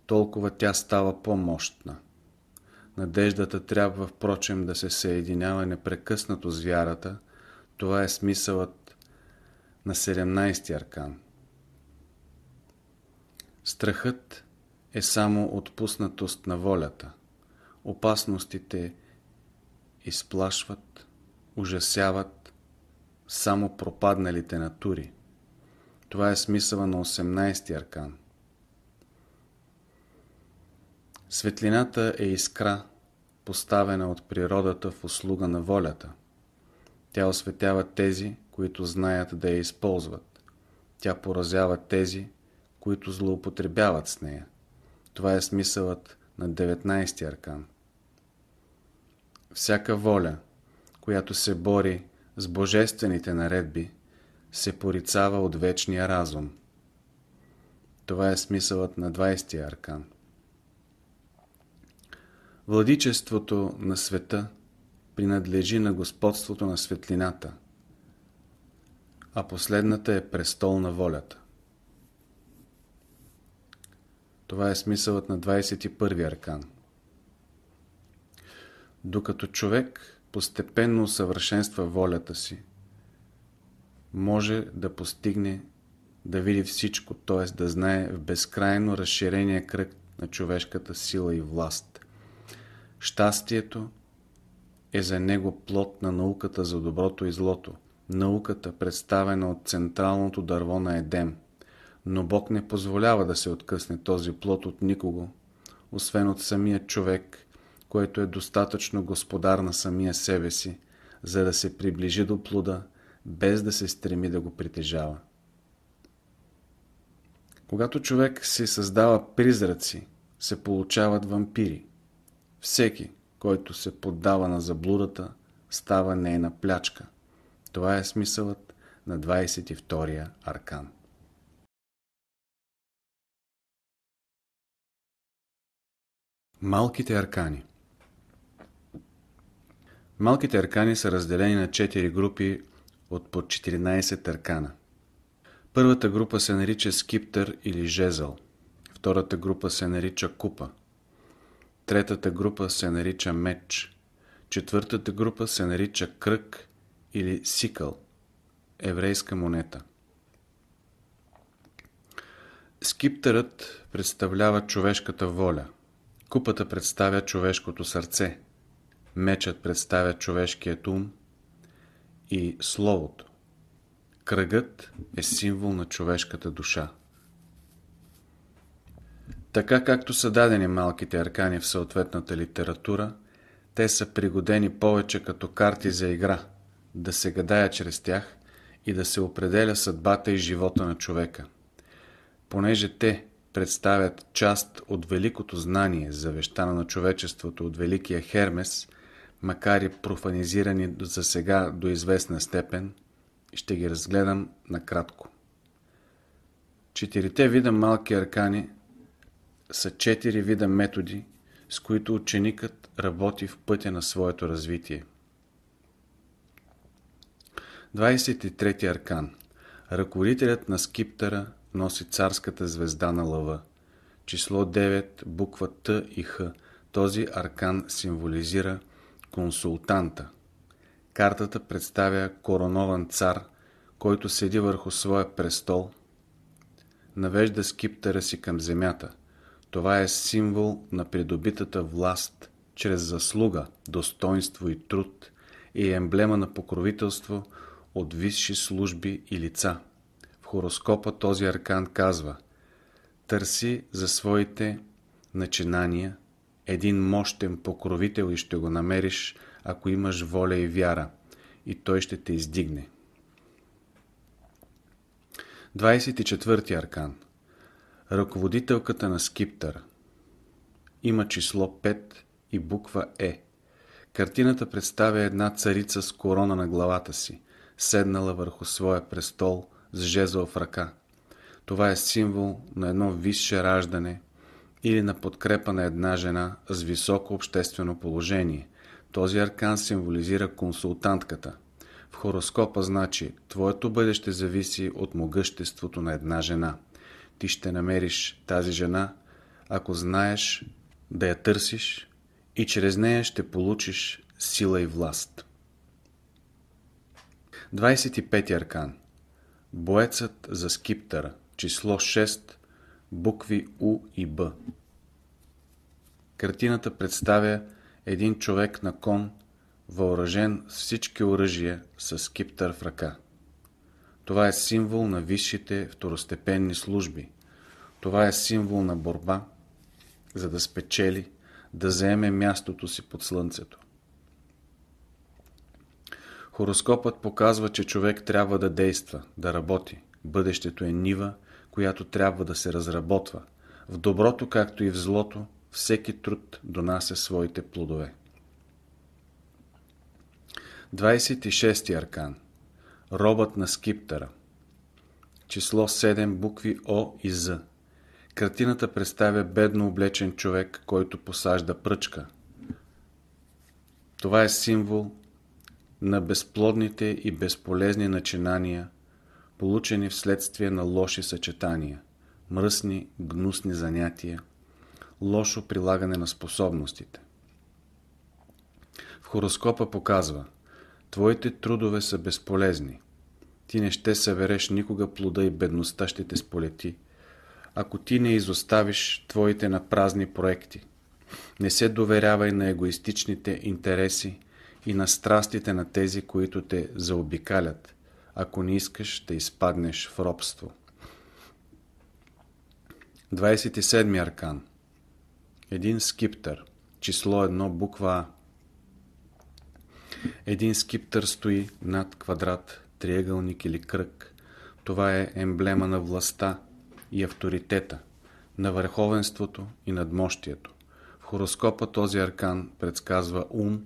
толкова тя става по-мощна. Надеждата трябва, впрочем, да се съединява непрекъснато с вярата. Това е смисълът на 17-ти аркан. Страхът е само отпуснатост на волята. Опасностите изплашват, ужасяват само пропадналите натури. Това е смисъла на 18-ти аркан. Светлината е искра, поставена от природата в услуга на волята. Тя осветява тези, които знаят да я използват. Тя поразява тези, които злоупотребяват с нея. Това е смисълът на 19-ти аркан. Всяка воля – която се бори с божествените наредби, се порицава от вечния разум. Това е смисълът на 20-я аркан. Владичеството на света принадлежи на господството на светлината, а последната е престол на волята. Това е смисълът на 21 я аркан. Докато човек постепенно усъвършенства волята си, може да постигне да види всичко, т.е. да знае в безкрайно разширения кръг на човешката сила и власт. Щастието е за него плод на науката за доброто и злото, науката представена от централното дърво на Едем. Но Бог не позволява да се откъсне този плод от никого, освен от самия човек който е достатъчно господар на самия себе си, за да се приближи до плода, без да се стреми да го притежава. Когато човек си създава призраци, се получават вампири. Всеки, който се поддава на заблудата, става нейна плячка. Това е смисълът на 22-я аркан. Малките аркани Малките аркани са разделени на 4 групи от под 14 аркана. Първата група се нарича скиптър или жезъл. Втората група се нарича купа. Третата група се нарича меч. Четвъртата група се нарича кръг или сикъл. Еврейска монета. Скиптърът представлява човешката воля. Купата представя човешкото сърце – Мечът представя човешкият ум и Словото. Кръгът е символ на човешката душа. Така както са дадени малките аркани в съответната литература, те са пригодени повече като карти за игра, да се гадая чрез тях и да се определя съдбата и живота на човека. Понеже те представят част от великото знание, завещано на човечеството от великия Хермес, макар и профанизирани за сега до известна степен, ще ги разгледам накратко. Четирите вида малки аркани са четири вида методи, с които ученикът работи в пътя на своето развитие. 23 аркан Ръководителят на скиптера носи царската звезда на лъва. Число 9, буква Т и Х. Този аркан символизира консултанта. Картата представя коронован цар, който седи върху своя престол, навежда скиптъра си към земята. Това е символ на придобитата власт чрез заслуга, достоинство и труд и е емблема на покровителство от висши служби и лица. В хороскопа този аркан казва Търси за своите начинания – един мощен покровител и ще го намериш, ако имаш воля и вяра. И той ще те издигне. 24-ти аркан Ръководителката на Скиптър Има число 5 и буква Е. Картината представя една царица с корона на главата си, седнала върху своя престол с жезъл в ръка. Това е символ на едно висше раждане, или на подкрепа на една жена с високо обществено положение. Този аркан символизира консултантката. В хороскопа значи «Твоето бъдеще зависи от могъществото на една жена». Ти ще намериш тази жена, ако знаеш да я търсиш и чрез нея ще получиш сила и власт. 25 аркан Боецът за скиптъра, число 6 букви У и Б. Картината представя един човек на кон, въоръжен с всички оръжия, с скиптър в ръка. Това е символ на висшите второстепенни служби. Това е символ на борба, за да спечели, да заеме мястото си под слънцето. Хороскопът показва, че човек трябва да действа, да работи. Бъдещето е нива, която трябва да се разработва. В доброто, както и в злото, всеки труд донася своите плодове. 26-ти аркан Робът на скиптъра Число 7, букви О и З Картината представя бедно облечен човек, който посажда пръчка. Това е символ на безплодните и безполезни начинания – получени вследствие на лоши съчетания, мръсни, гнусни занятия, лошо прилагане на способностите. В хороскопа показва Твоите трудове са безполезни. Ти не ще събереш никога плода и бедността ще те сполети, ако ти не изоставиш твоите напразни проекти. Не се доверявай на егоистичните интереси и на страстите на тези, които те заобикалят – ако не искаш да изпаднеш в робство. 27 аркан Един скиптър, число 1, буква А. Един скиптър стои над квадрат, триъгълник или кръг. Това е емблема на властта и авторитета, на върховенството и надмощието. В хороскопа този аркан предсказва ум,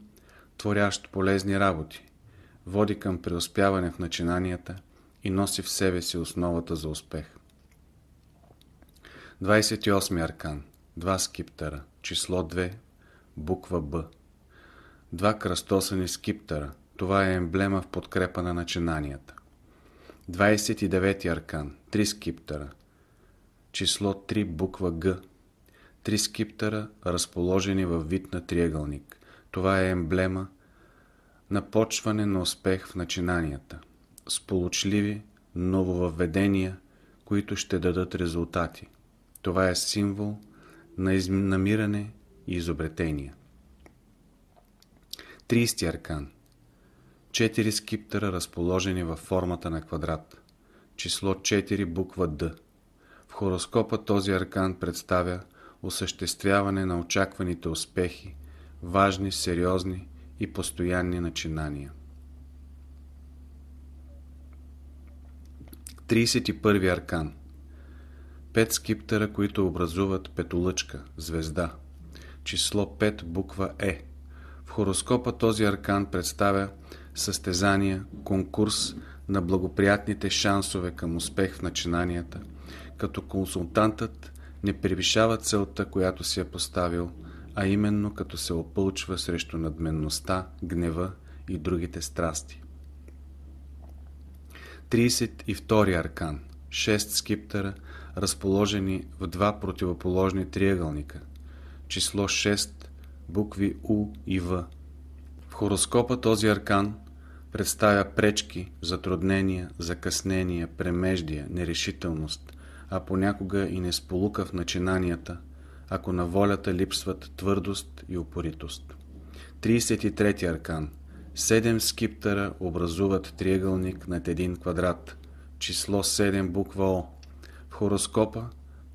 творящ полезни работи, води към преуспяване в начинанията и носи в себе си основата за успех. 28 аркан. Два скиптера Число 2. Буква Б. Два кръстосани скиптера Това е емблема в подкрепа на начинанията. 29 аркан. Три скиптера Число 3. Буква Г. Три скиптера, разположени във вид на триъгълник. Това е емблема на почване на успех в начинанията, сполучливи нововъведения, които ще дадат резултати. Това е символ на намиране и изобретения. 30 аркан Четири скиптера разположени във формата на квадрат. Число 4 буква Д. В хороскопа този аркан представя осъществяване на очакваните успехи, важни, сериозни, и постоянни начинания. 31 аркан Пет скиптера, които образуват петолъчка, звезда. Число 5, буква Е. В хороскопа този аркан представя състезания, конкурс на благоприятните шансове към успех в начинанията, като консултантът не превишава целта, която си е поставил – а именно като се опълчва срещу надменността, гнева и другите страсти. 32 аркан 6 скиптера, разположени в два противоположни триъгълника. Число 6, букви У и В. В хороскопа този аркан представя пречки, затруднения, закъснения, премеждия, нерешителност, а понякога и несполука в начинанията – ако на волята липсват твърдост и упоритост. 33 аркан Седем скиптъра образуват триъгълник над един квадрат. Число 7 буква О. В хороскопа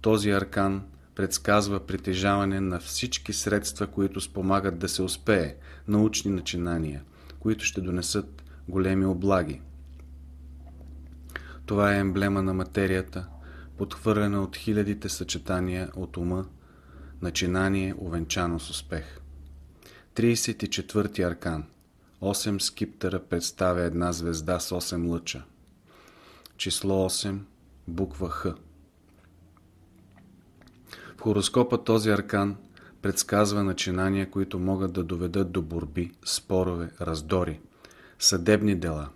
този аркан предсказва притежаване на всички средства, които спомагат да се успее, научни начинания, които ще донесат големи облаги. Това е емблема на материята, подхвърлена от хилядите съчетания от ума, Начинание, овенчано с успех. 34-ти аркан. 8 скиптера представя една звезда с 8 лъча. Число 8, буква Х. В хороскопа този аркан предсказва начинания, които могат да доведат до борби, спорове, раздори, съдебни дела,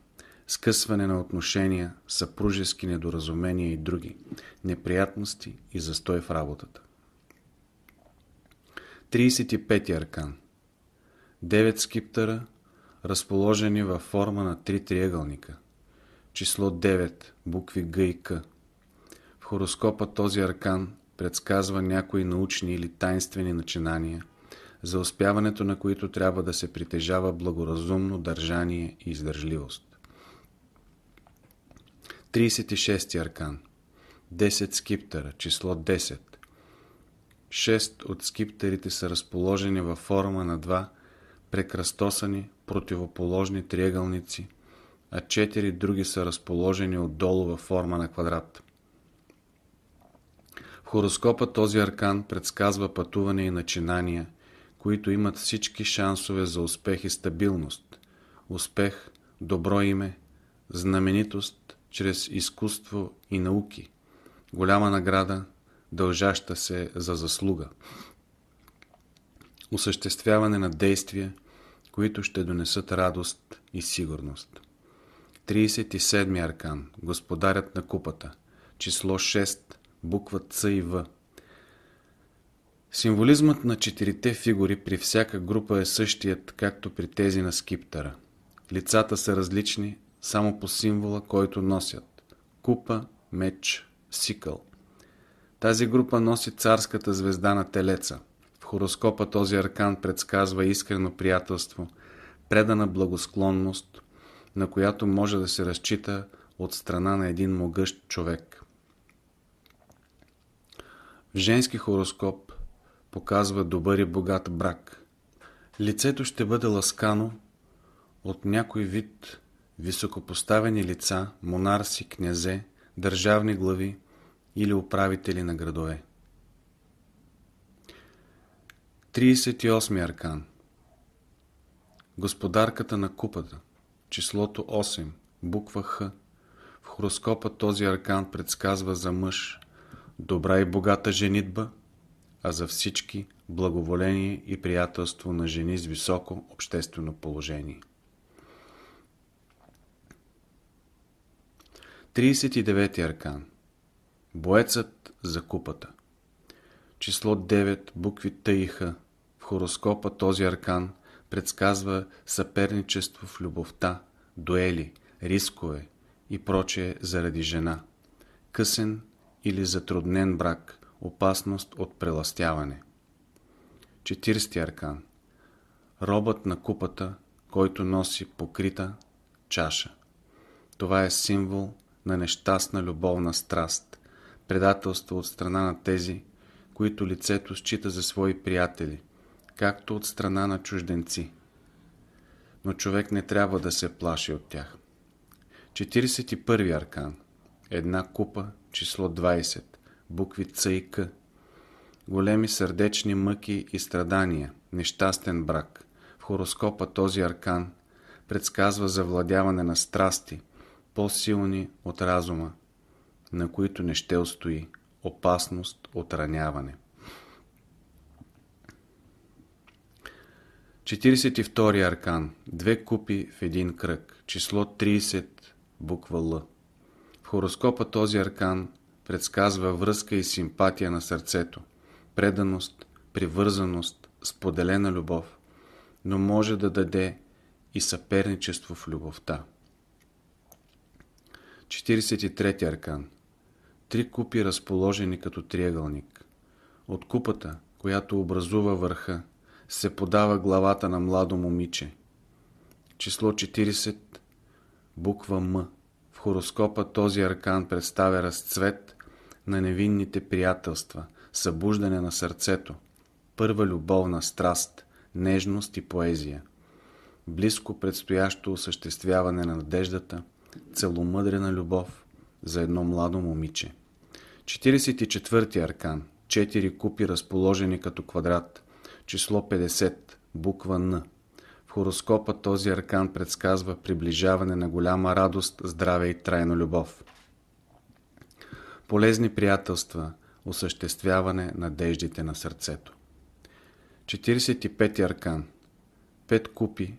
скъсване на отношения, съпружески недоразумения и други, неприятности и застой в работата. 35 аркан. 9 скиптъра, разположени във форма на три триъгълника. Число 9, букви Г и К. В хороскопа този аркан предсказва някои научни или тайнствени начинания, за успяването на които трябва да се притежава благоразумно държание и издържливост. 36 аркан. 10 скиптъра, число 10 Шест от скиптерите са разположени във форма на два прекрастосани противоположни триъгълници, а четири други са разположени отдолу във форма на квадрат. В хороскопа този аркан предсказва пътуване и начинания, които имат всички шансове за успех и стабилност, успех, добро име, знаменитост чрез изкуство и науки, голяма награда, дължаща се за заслуга. Осъществяване на действия, които ще донесат радост и сигурност. 37 аркан. Господарят на купата. Число 6. Буква Ц и В. Символизмът на четирите фигури при всяка група е същият, както при тези на скиптъра. Лицата са различни само по символа, който носят. Купа, меч, сикъл. Тази група носи царската звезда на Телеца. В хороскопа този аркан предсказва искрено приятелство, предана благосклонност, на която може да се разчита от страна на един могъщ човек. В женски хороскоп показва добър и богат брак. Лицето ще бъде ласкано от някой вид високопоставени лица, монарси, князе, държавни глави, или управители на градове. 38 аркан Господарката на купата Числото 8 Буква Х В хороскопа този аркан предсказва за мъж добра и богата женитба, а за всички благоволение и приятелство на жени с високо обществено положение. 39 аркан Боецът за купата. Число 9, букви Таиха, в хороскопа този аркан предсказва съперничество в любовта, дуели, рискове и прочее заради жена. Късен или затруднен брак, опасност от преластяване. 40 аркан. Робът на купата, който носи покрита чаша. Това е символ на нещастна любовна страст предателство от страна на тези, които лицето счита за свои приятели, както от страна на чужденци. Но човек не трябва да се плаши от тях. 41 аркан Една купа, число 20, букви Ц и К. Големи сърдечни мъки и страдания, нещастен брак. В хороскопа този аркан предсказва завладяване на страсти, по-силни от разума, на които не ще устои. Опасност от раняване. 42 аркан. Две купи в един кръг. Число 30, буква Л. В хороскопа този аркан предсказва връзка и симпатия на сърцето, преданост, привързаност, споделена любов, но може да даде и съперничество в любовта. 43 аркан три купи разположени като триъгълник. От купата, която образува върха, се подава главата на младо момиче. Число 40, буква М. В хороскопа този аркан представя разцвет на невинните приятелства, събуждане на сърцето, първа любовна страст, нежност и поезия. Близко предстоящо осъществяване на надеждата, целомъдрена любов за едно младо момиче. 44 аркан. 4 купи разположени като квадрат. Число 50. Буква Н. В хороскопа този аркан предсказва приближаване на голяма радост, здраве и трайна любов. Полезни приятелства. Осъществяване надеждите на сърцето. 45 аркан. 5 купи.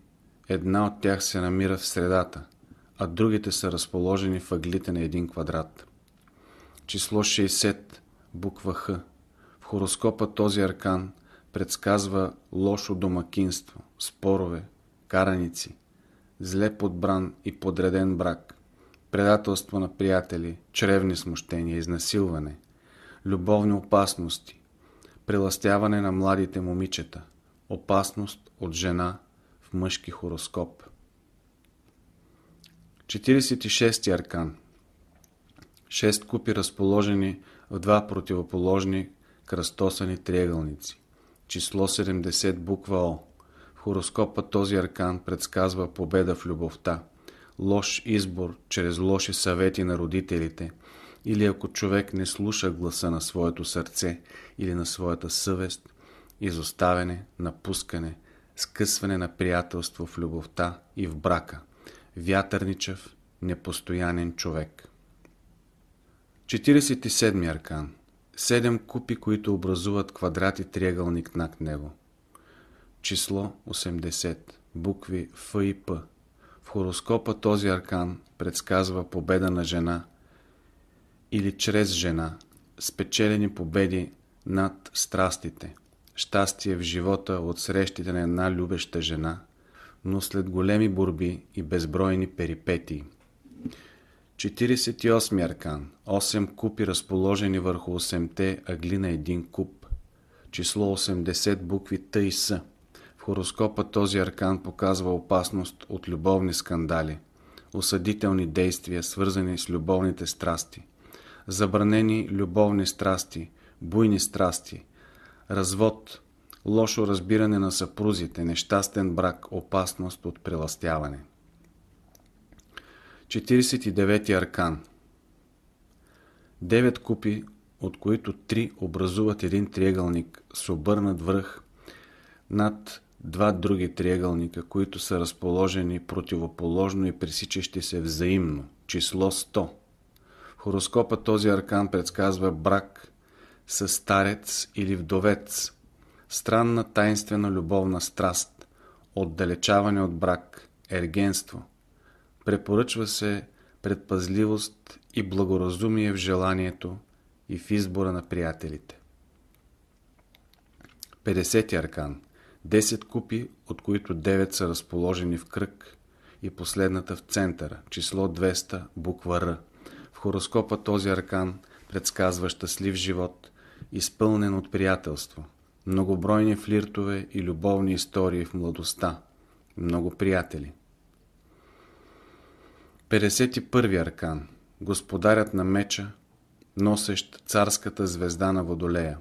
Една от тях се намира в средата, а другите са разположени в аглите на един квадрат число 60, буква Х. В хороскопа този аркан предсказва лошо домакинство, спорове, караници, зле подбран и подреден брак, предателство на приятели, чревни смущения, изнасилване, любовни опасности, преластяване на младите момичета, опасност от жена в мъжки хороскоп. 46 аркан шест купи разположени в два противоположни кръстосани триъгълници. Число 70 буква О. В хороскопа този аркан предсказва победа в любовта, лош избор чрез лоши съвети на родителите или ако човек не слуша гласа на своето сърце или на своята съвест, изоставяне, напускане, скъсване на приятелство в любовта и в брака, вятърничев, непостоянен човек. 47 аркан. Седем купи, които образуват квадрат и триъгълник над него. Число 80. Букви Ф и П. В хороскопа този аркан предсказва победа на жена или чрез жена, спечелени победи над страстите, щастие в живота от срещите на една любеща жена, но след големи борби и безбройни перипетии. 48 аркан. 8 купи разположени върху 8-те агли на един куп. Число 80 букви Т и С. В хороскопа този аркан показва опасност от любовни скандали, осъдителни действия, свързани с любовните страсти, забранени любовни страсти, буйни страсти, развод, лошо разбиране на съпрузите, нещастен брак, опасност от преластяване. 49 аркан. Девет купи, от които три образуват един триъгълник с обърнат връх над два други триъгълника, които са разположени противоположно и пресичащи се взаимно. Число 100. В хороскопа този аркан предсказва брак с старец или вдовец, странна таинствена любовна страст, отдалечаване от брак, ергенство – Препоръчва се предпазливост и благоразумие в желанието и в избора на приятелите. 50 аркан 10 купи, от които 9 са разположени в кръг и последната в центъра, число 200, буква Р. В хороскопа този аркан предсказва щастлив живот, изпълнен от приятелство, многобройни флиртове и любовни истории в младостта, много приятели – 51 аркан Господарят на меча, носещ царската звезда на Водолея.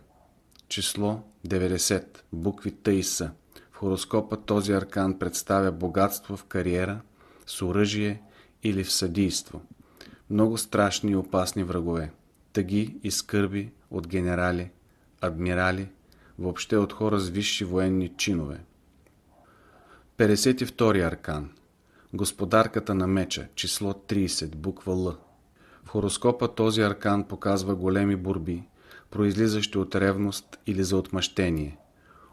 Число 90. Букви тъй са. В хороскопа този аркан представя богатство в кариера, с оръжие или в съдийство. Много страшни и опасни врагове. Тъги и скърби от генерали, адмирали, въобще от хора с висши военни чинове. 52 аркан Господарката на меча, число 30, буква Л. В хороскопа този аркан показва големи борби, произлизащи от ревност или за отмъщение.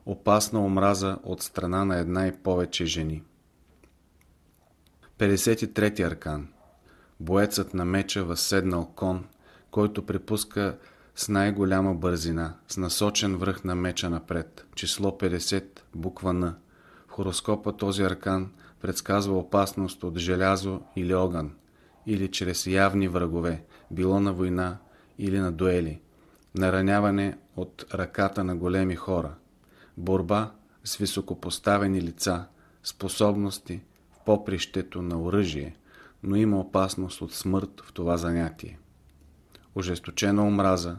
Опасна омраза от страна на една и повече жени. 53 аркан. Боецът на меча възседнал кон, който припуска с най-голяма бързина, с насочен връх на меча напред, число 50, буква Н. В хороскопа този аркан – предсказва опасност от желязо или огън, или чрез явни врагове, било на война или на дуели, нараняване от ръката на големи хора, борба с високопоставени лица, способности в попрището на оръжие, но има опасност от смърт в това занятие. Ожесточена омраза,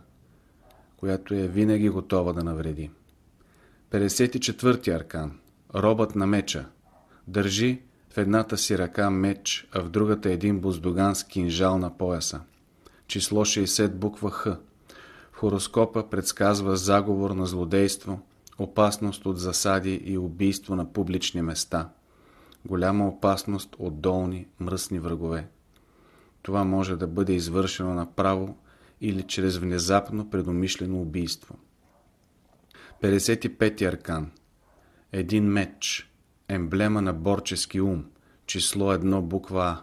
която е винаги готова да навреди. 54 аркан. Робът на меча – Държи в едната си ръка меч, а в другата един буздоган кинжал на пояса. Число 60 буква Х. В хороскопа предсказва заговор на злодейство, опасност от засади и убийство на публични места. Голяма опасност от долни, мръсни врагове. Това може да бъде извършено направо или чрез внезапно предумишлено убийство. 55 аркан Един меч емблема на борчески ум, число едно буква А.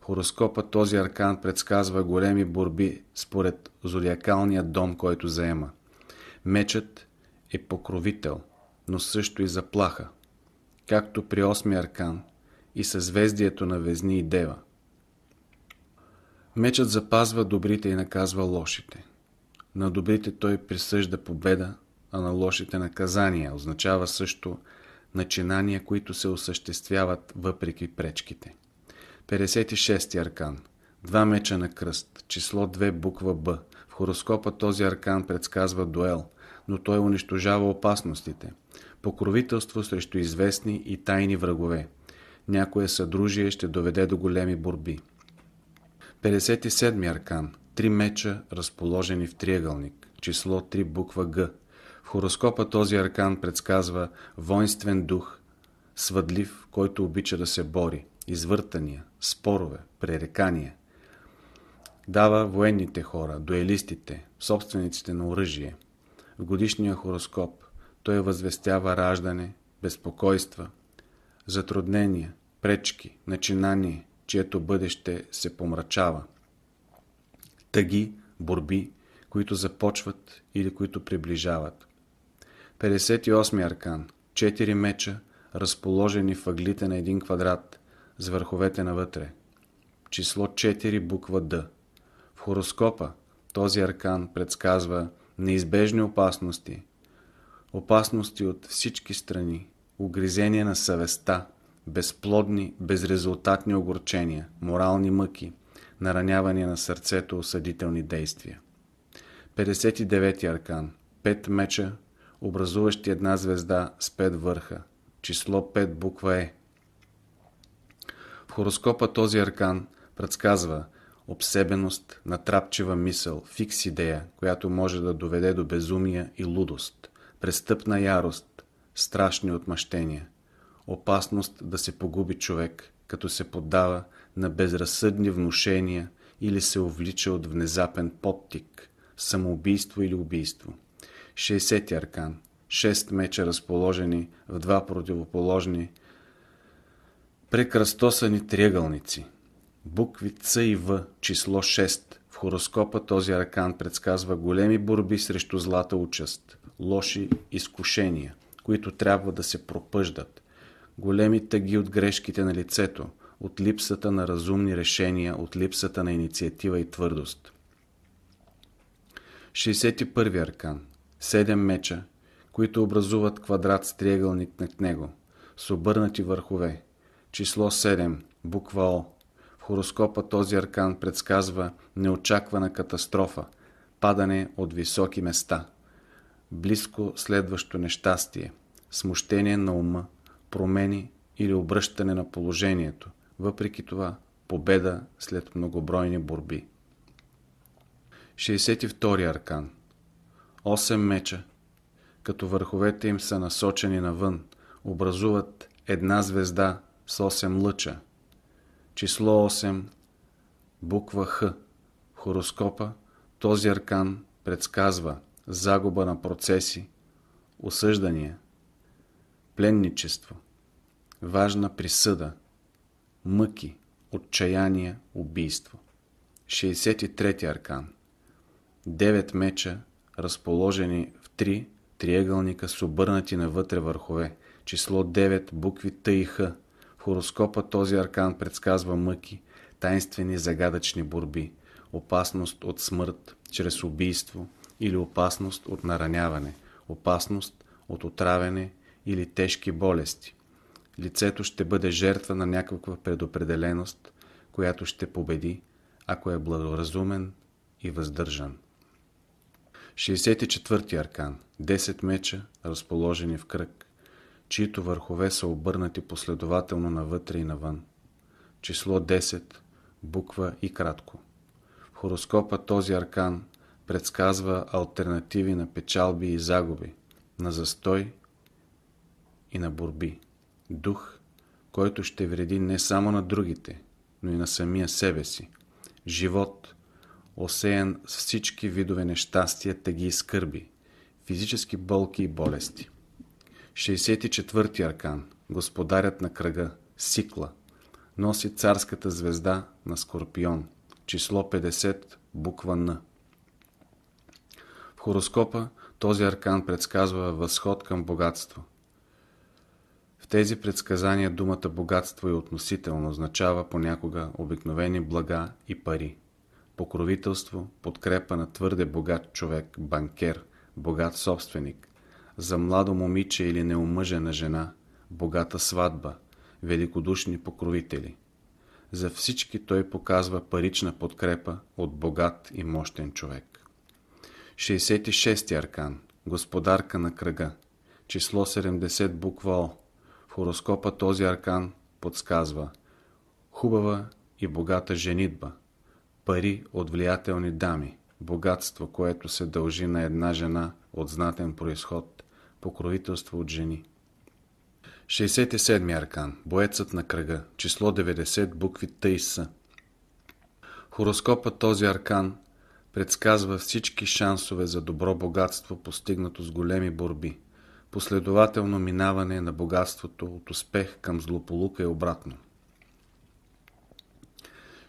Хороскопа този аркан предсказва големи борби според зодиакалния дом, който заема. Мечът е покровител, но също и заплаха, както при осми аркан и съзвездието на Везни и Дева. Мечът запазва добрите и наказва лошите. На добрите той присъжда победа, а на лошите наказания означава също начинания, които се осъществяват въпреки пречките. 56 аркан. Два меча на кръст. Число 2, буква Б. В хороскопа този аркан предсказва дуел, но той унищожава опасностите. Покровителство срещу известни и тайни врагове. Някое съдружие ще доведе до големи борби. 57 аркан. Три меча, разположени в триъгълник. Число 3, буква Г. В хороскопа този аркан предсказва воинствен дух, свъдлив, който обича да се бори, извъртания, спорове, пререкания. Дава военните хора, дуелистите, собствениците на оръжие. В годишния хороскоп той възвестява раждане, безпокойства, затруднения, пречки, начинание, чието бъдеще се помрачава. Тъги, борби, които започват или които приближават. 58 аркан. 4 меча, разположени в аглите на един квадрат, с върховете навътре. Число 4, буква Д. В хороскопа този аркан предсказва неизбежни опасности. Опасности от всички страни, угризения на съвестта, безплодни, безрезултатни огорчения, морални мъки, наранявания на сърцето, осъдителни действия. 59 аркан. 5 меча, образуващи една звезда с пет върха. Число 5 буква Е. В хороскопа този аркан предсказва обсебеност, натрапчива мисъл, фикс идея, която може да доведе до безумия и лудост, престъпна ярост, страшни отмъщения, опасност да се погуби човек, като се поддава на безразсъдни внушения или се увлича от внезапен подтик, самоубийство или убийство. 60 аркан, 6 меча разположени в два противоположни прекрастосани триъгълници. Букви Ц и В, число 6. В хороскопа този аркан предсказва големи борби срещу злата участ, лоши изкушения, които трябва да се пропъждат, големи тъги от грешките на лицето, от липсата на разумни решения, от липсата на инициатива и твърдост. 61 аркан седем меча, които образуват квадрат с триъгълник над него, с обърнати върхове. Число 7, буква О. В хороскопа този аркан предсказва неочаквана катастрофа, падане от високи места, близко следващо нещастие, смущение на ума, промени или обръщане на положението, въпреки това победа след многобройни борби. 62 аркан – 8 меча, като върховете им са насочени навън, образуват една звезда с 8 лъча. Число 8, буква Х. В хороскопа този аркан предсказва загуба на процеси, осъждания, пленничество, важна присъда, мъки, отчаяние, убийство. 63 аркан 9 меча разположени в три триъгълника с обърнати навътре върхове. Число 9, букви Т и Х. В хороскопа този аркан предсказва мъки, тайнствени загадъчни борби, опасност от смърт чрез убийство или опасност от нараняване, опасност от отравяне или тежки болести. Лицето ще бъде жертва на някаква предопределеност, която ще победи, ако е благоразумен и въздържан. 64-ти аркан. 10 меча, разположени в кръг, чието върхове са обърнати последователно навътре и навън. Число 10, буква и кратко. В хороскопа този аркан предсказва альтернативи на печалби и загуби, на застой и на борби. Дух, който ще вреди не само на другите, но и на самия себе си. Живот, осеян с всички видове нещастия, теги и скърби, физически болки и болести. 64-ти аркан, господарят на кръга, Сикла, носи царската звезда на Скорпион, число 50, буква Н. В хороскопа този аркан предсказва възход към богатство. В тези предсказания думата богатство и относително, означава понякога обикновени блага и пари покровителство, подкрепа на твърде богат човек, банкер, богат собственик, за младо момиче или неумъжена жена, богата сватба, великодушни покровители. За всички той показва парична подкрепа от богат и мощен човек. 66 аркан Господарка на кръга Число 70 буква О В хороскопа този аркан подсказва Хубава и богата женитба – пари от влиятелни дами, богатство, което се дължи на една жена от знатен происход, покровителство от жени. 67 аркан. Боецът на кръга. Число 90, букви тъй са. този аркан предсказва всички шансове за добро богатство, постигнато с големи борби. Последователно минаване на богатството от успех към злополука и е обратно.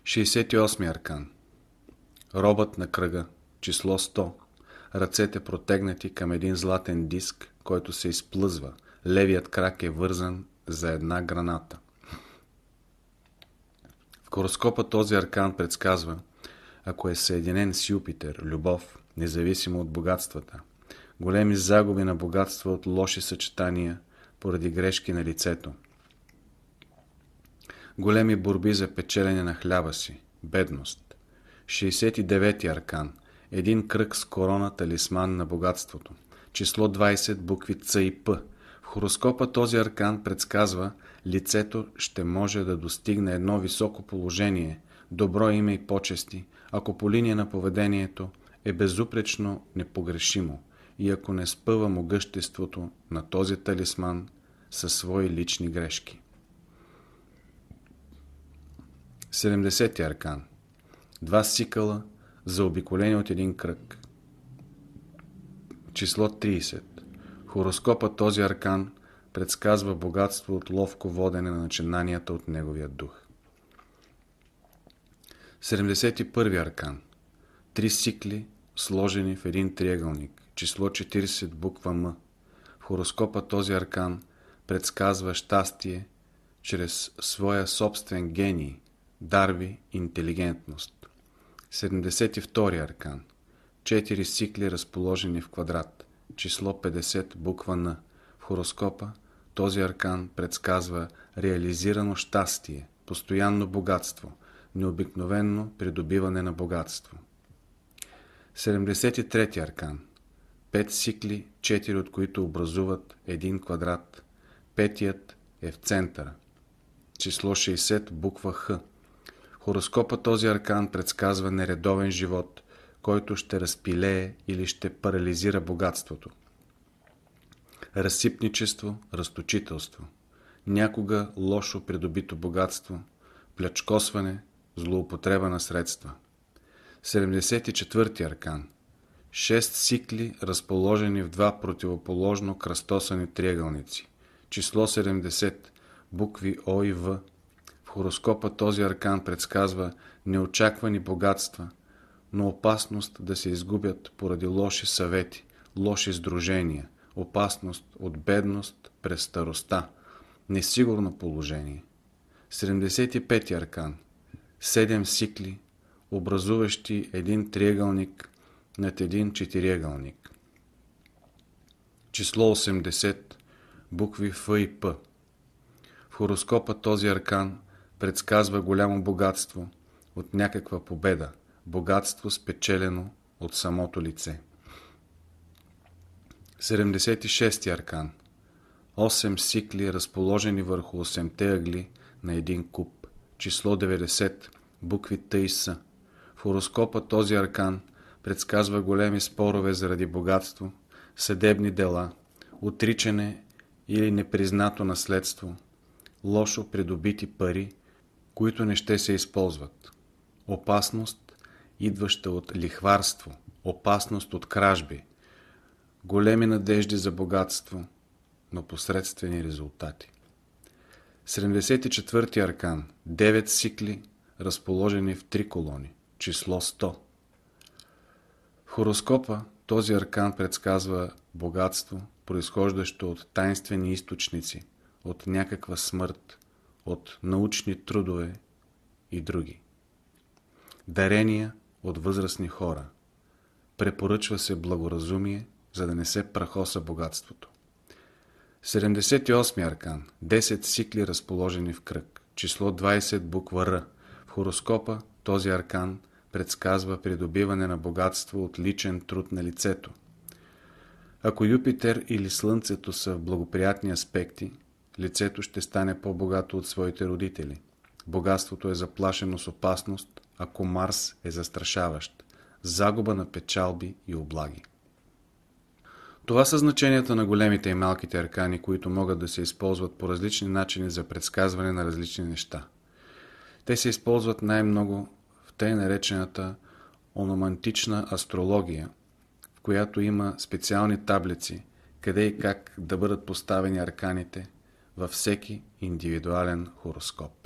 68 аркан Робът на кръга, число 100. Ръцете протегнати към един златен диск, който се изплъзва. Левият крак е вързан за една граната. В хороскопа този аркан предсказва, ако е съединен с Юпитер, любов, независимо от богатствата, големи загуби на богатства от лоши съчетания поради грешки на лицето – големи борби за печелене на хляба си, бедност. 69-ти аркан – един кръг с корона талисман на богатството. Число 20, букви Ц и П. В хороскопа този аркан предсказва лицето ще може да достигне едно високо положение, добро име и почести, ако по линия на поведението е безупречно непогрешимо и ако не спъва могъществото на този талисман със свои лични грешки. 70-ти аркан. Два сикъла, заобиколени от един кръг. Число 30. Хороскопа този аркан предсказва богатство от ловко водене на начинанията от неговия дух. 71 аркан. Три сикли, сложени в един триъгълник. Число 40, буква М. хороскопа този аркан предсказва щастие чрез своя собствен гений, Дарви – интелигентност. 72 аркан. 4 сикли разположени в квадрат. Число 50, буква на В хороскопа този аркан предсказва реализирано щастие, постоянно богатство, необикновенно придобиване на богатство. 73 аркан. 5 сикли, 4 от които образуват един квадрат. Петият е в центъра. Число 60, буква Х. Хороскопа този аркан предсказва нередовен живот, който ще разпилее или ще парализира богатството. Разсипничество, разточителство, някога лошо придобито богатство, плячкосване, злоупотреба на средства. 74-ти аркан Шест сикли, разположени в два противоположно кръстосани триъгълници. Число 70, букви О и В – хороскопа този аркан предсказва неочаквани богатства, но опасност да се изгубят поради лоши съвети, лоши сдружения, опасност от бедност през староста, несигурно положение. 75-ти аркан. 7 сикли, образуващи един триъгълник над един четириъгълник. Число 80, букви Ф и П. В хороскопа този аркан предсказва голямо богатство от някаква победа, богатство спечелено от самото лице. 76 аркан 8 сикли, разположени върху 8-те ъгли на един куб. Число 90, букви тъй са. В хороскопа този аркан предсказва големи спорове заради богатство, съдебни дела, отричане или непризнато наследство, лошо придобити пари, които не ще се използват. Опасност, идваща от лихварство, опасност от кражби, големи надежди за богатство, но посредствени резултати. 74-ти аркан, 9 сикли, разположени в три колони, число 100. В хороскопа този аркан предсказва богатство, произхождащо от тайнствени източници, от някаква смърт, от научни трудове и други. Дарения от възрастни хора. Препоръчва се благоразумие, за да не се прахоса богатството. 78 аркан. 10 сикли разположени в кръг. Число 20 буква Р. В хороскопа този аркан предсказва придобиване на богатство от личен труд на лицето. Ако Юпитер или Слънцето са в благоприятни аспекти, лицето ще стане по-богато от своите родители. Богатството е заплашено с опасност, ако Марс е застрашаващ. Загуба на печалби и облаги. Това са значенията на големите и малките аркани, които могат да се използват по различни начини за предсказване на различни неща. Те се използват най-много в тъй наречената ономантична астрология, в която има специални таблици, къде и как да бъдат поставени арканите, във всеки индивидуален хороскоп.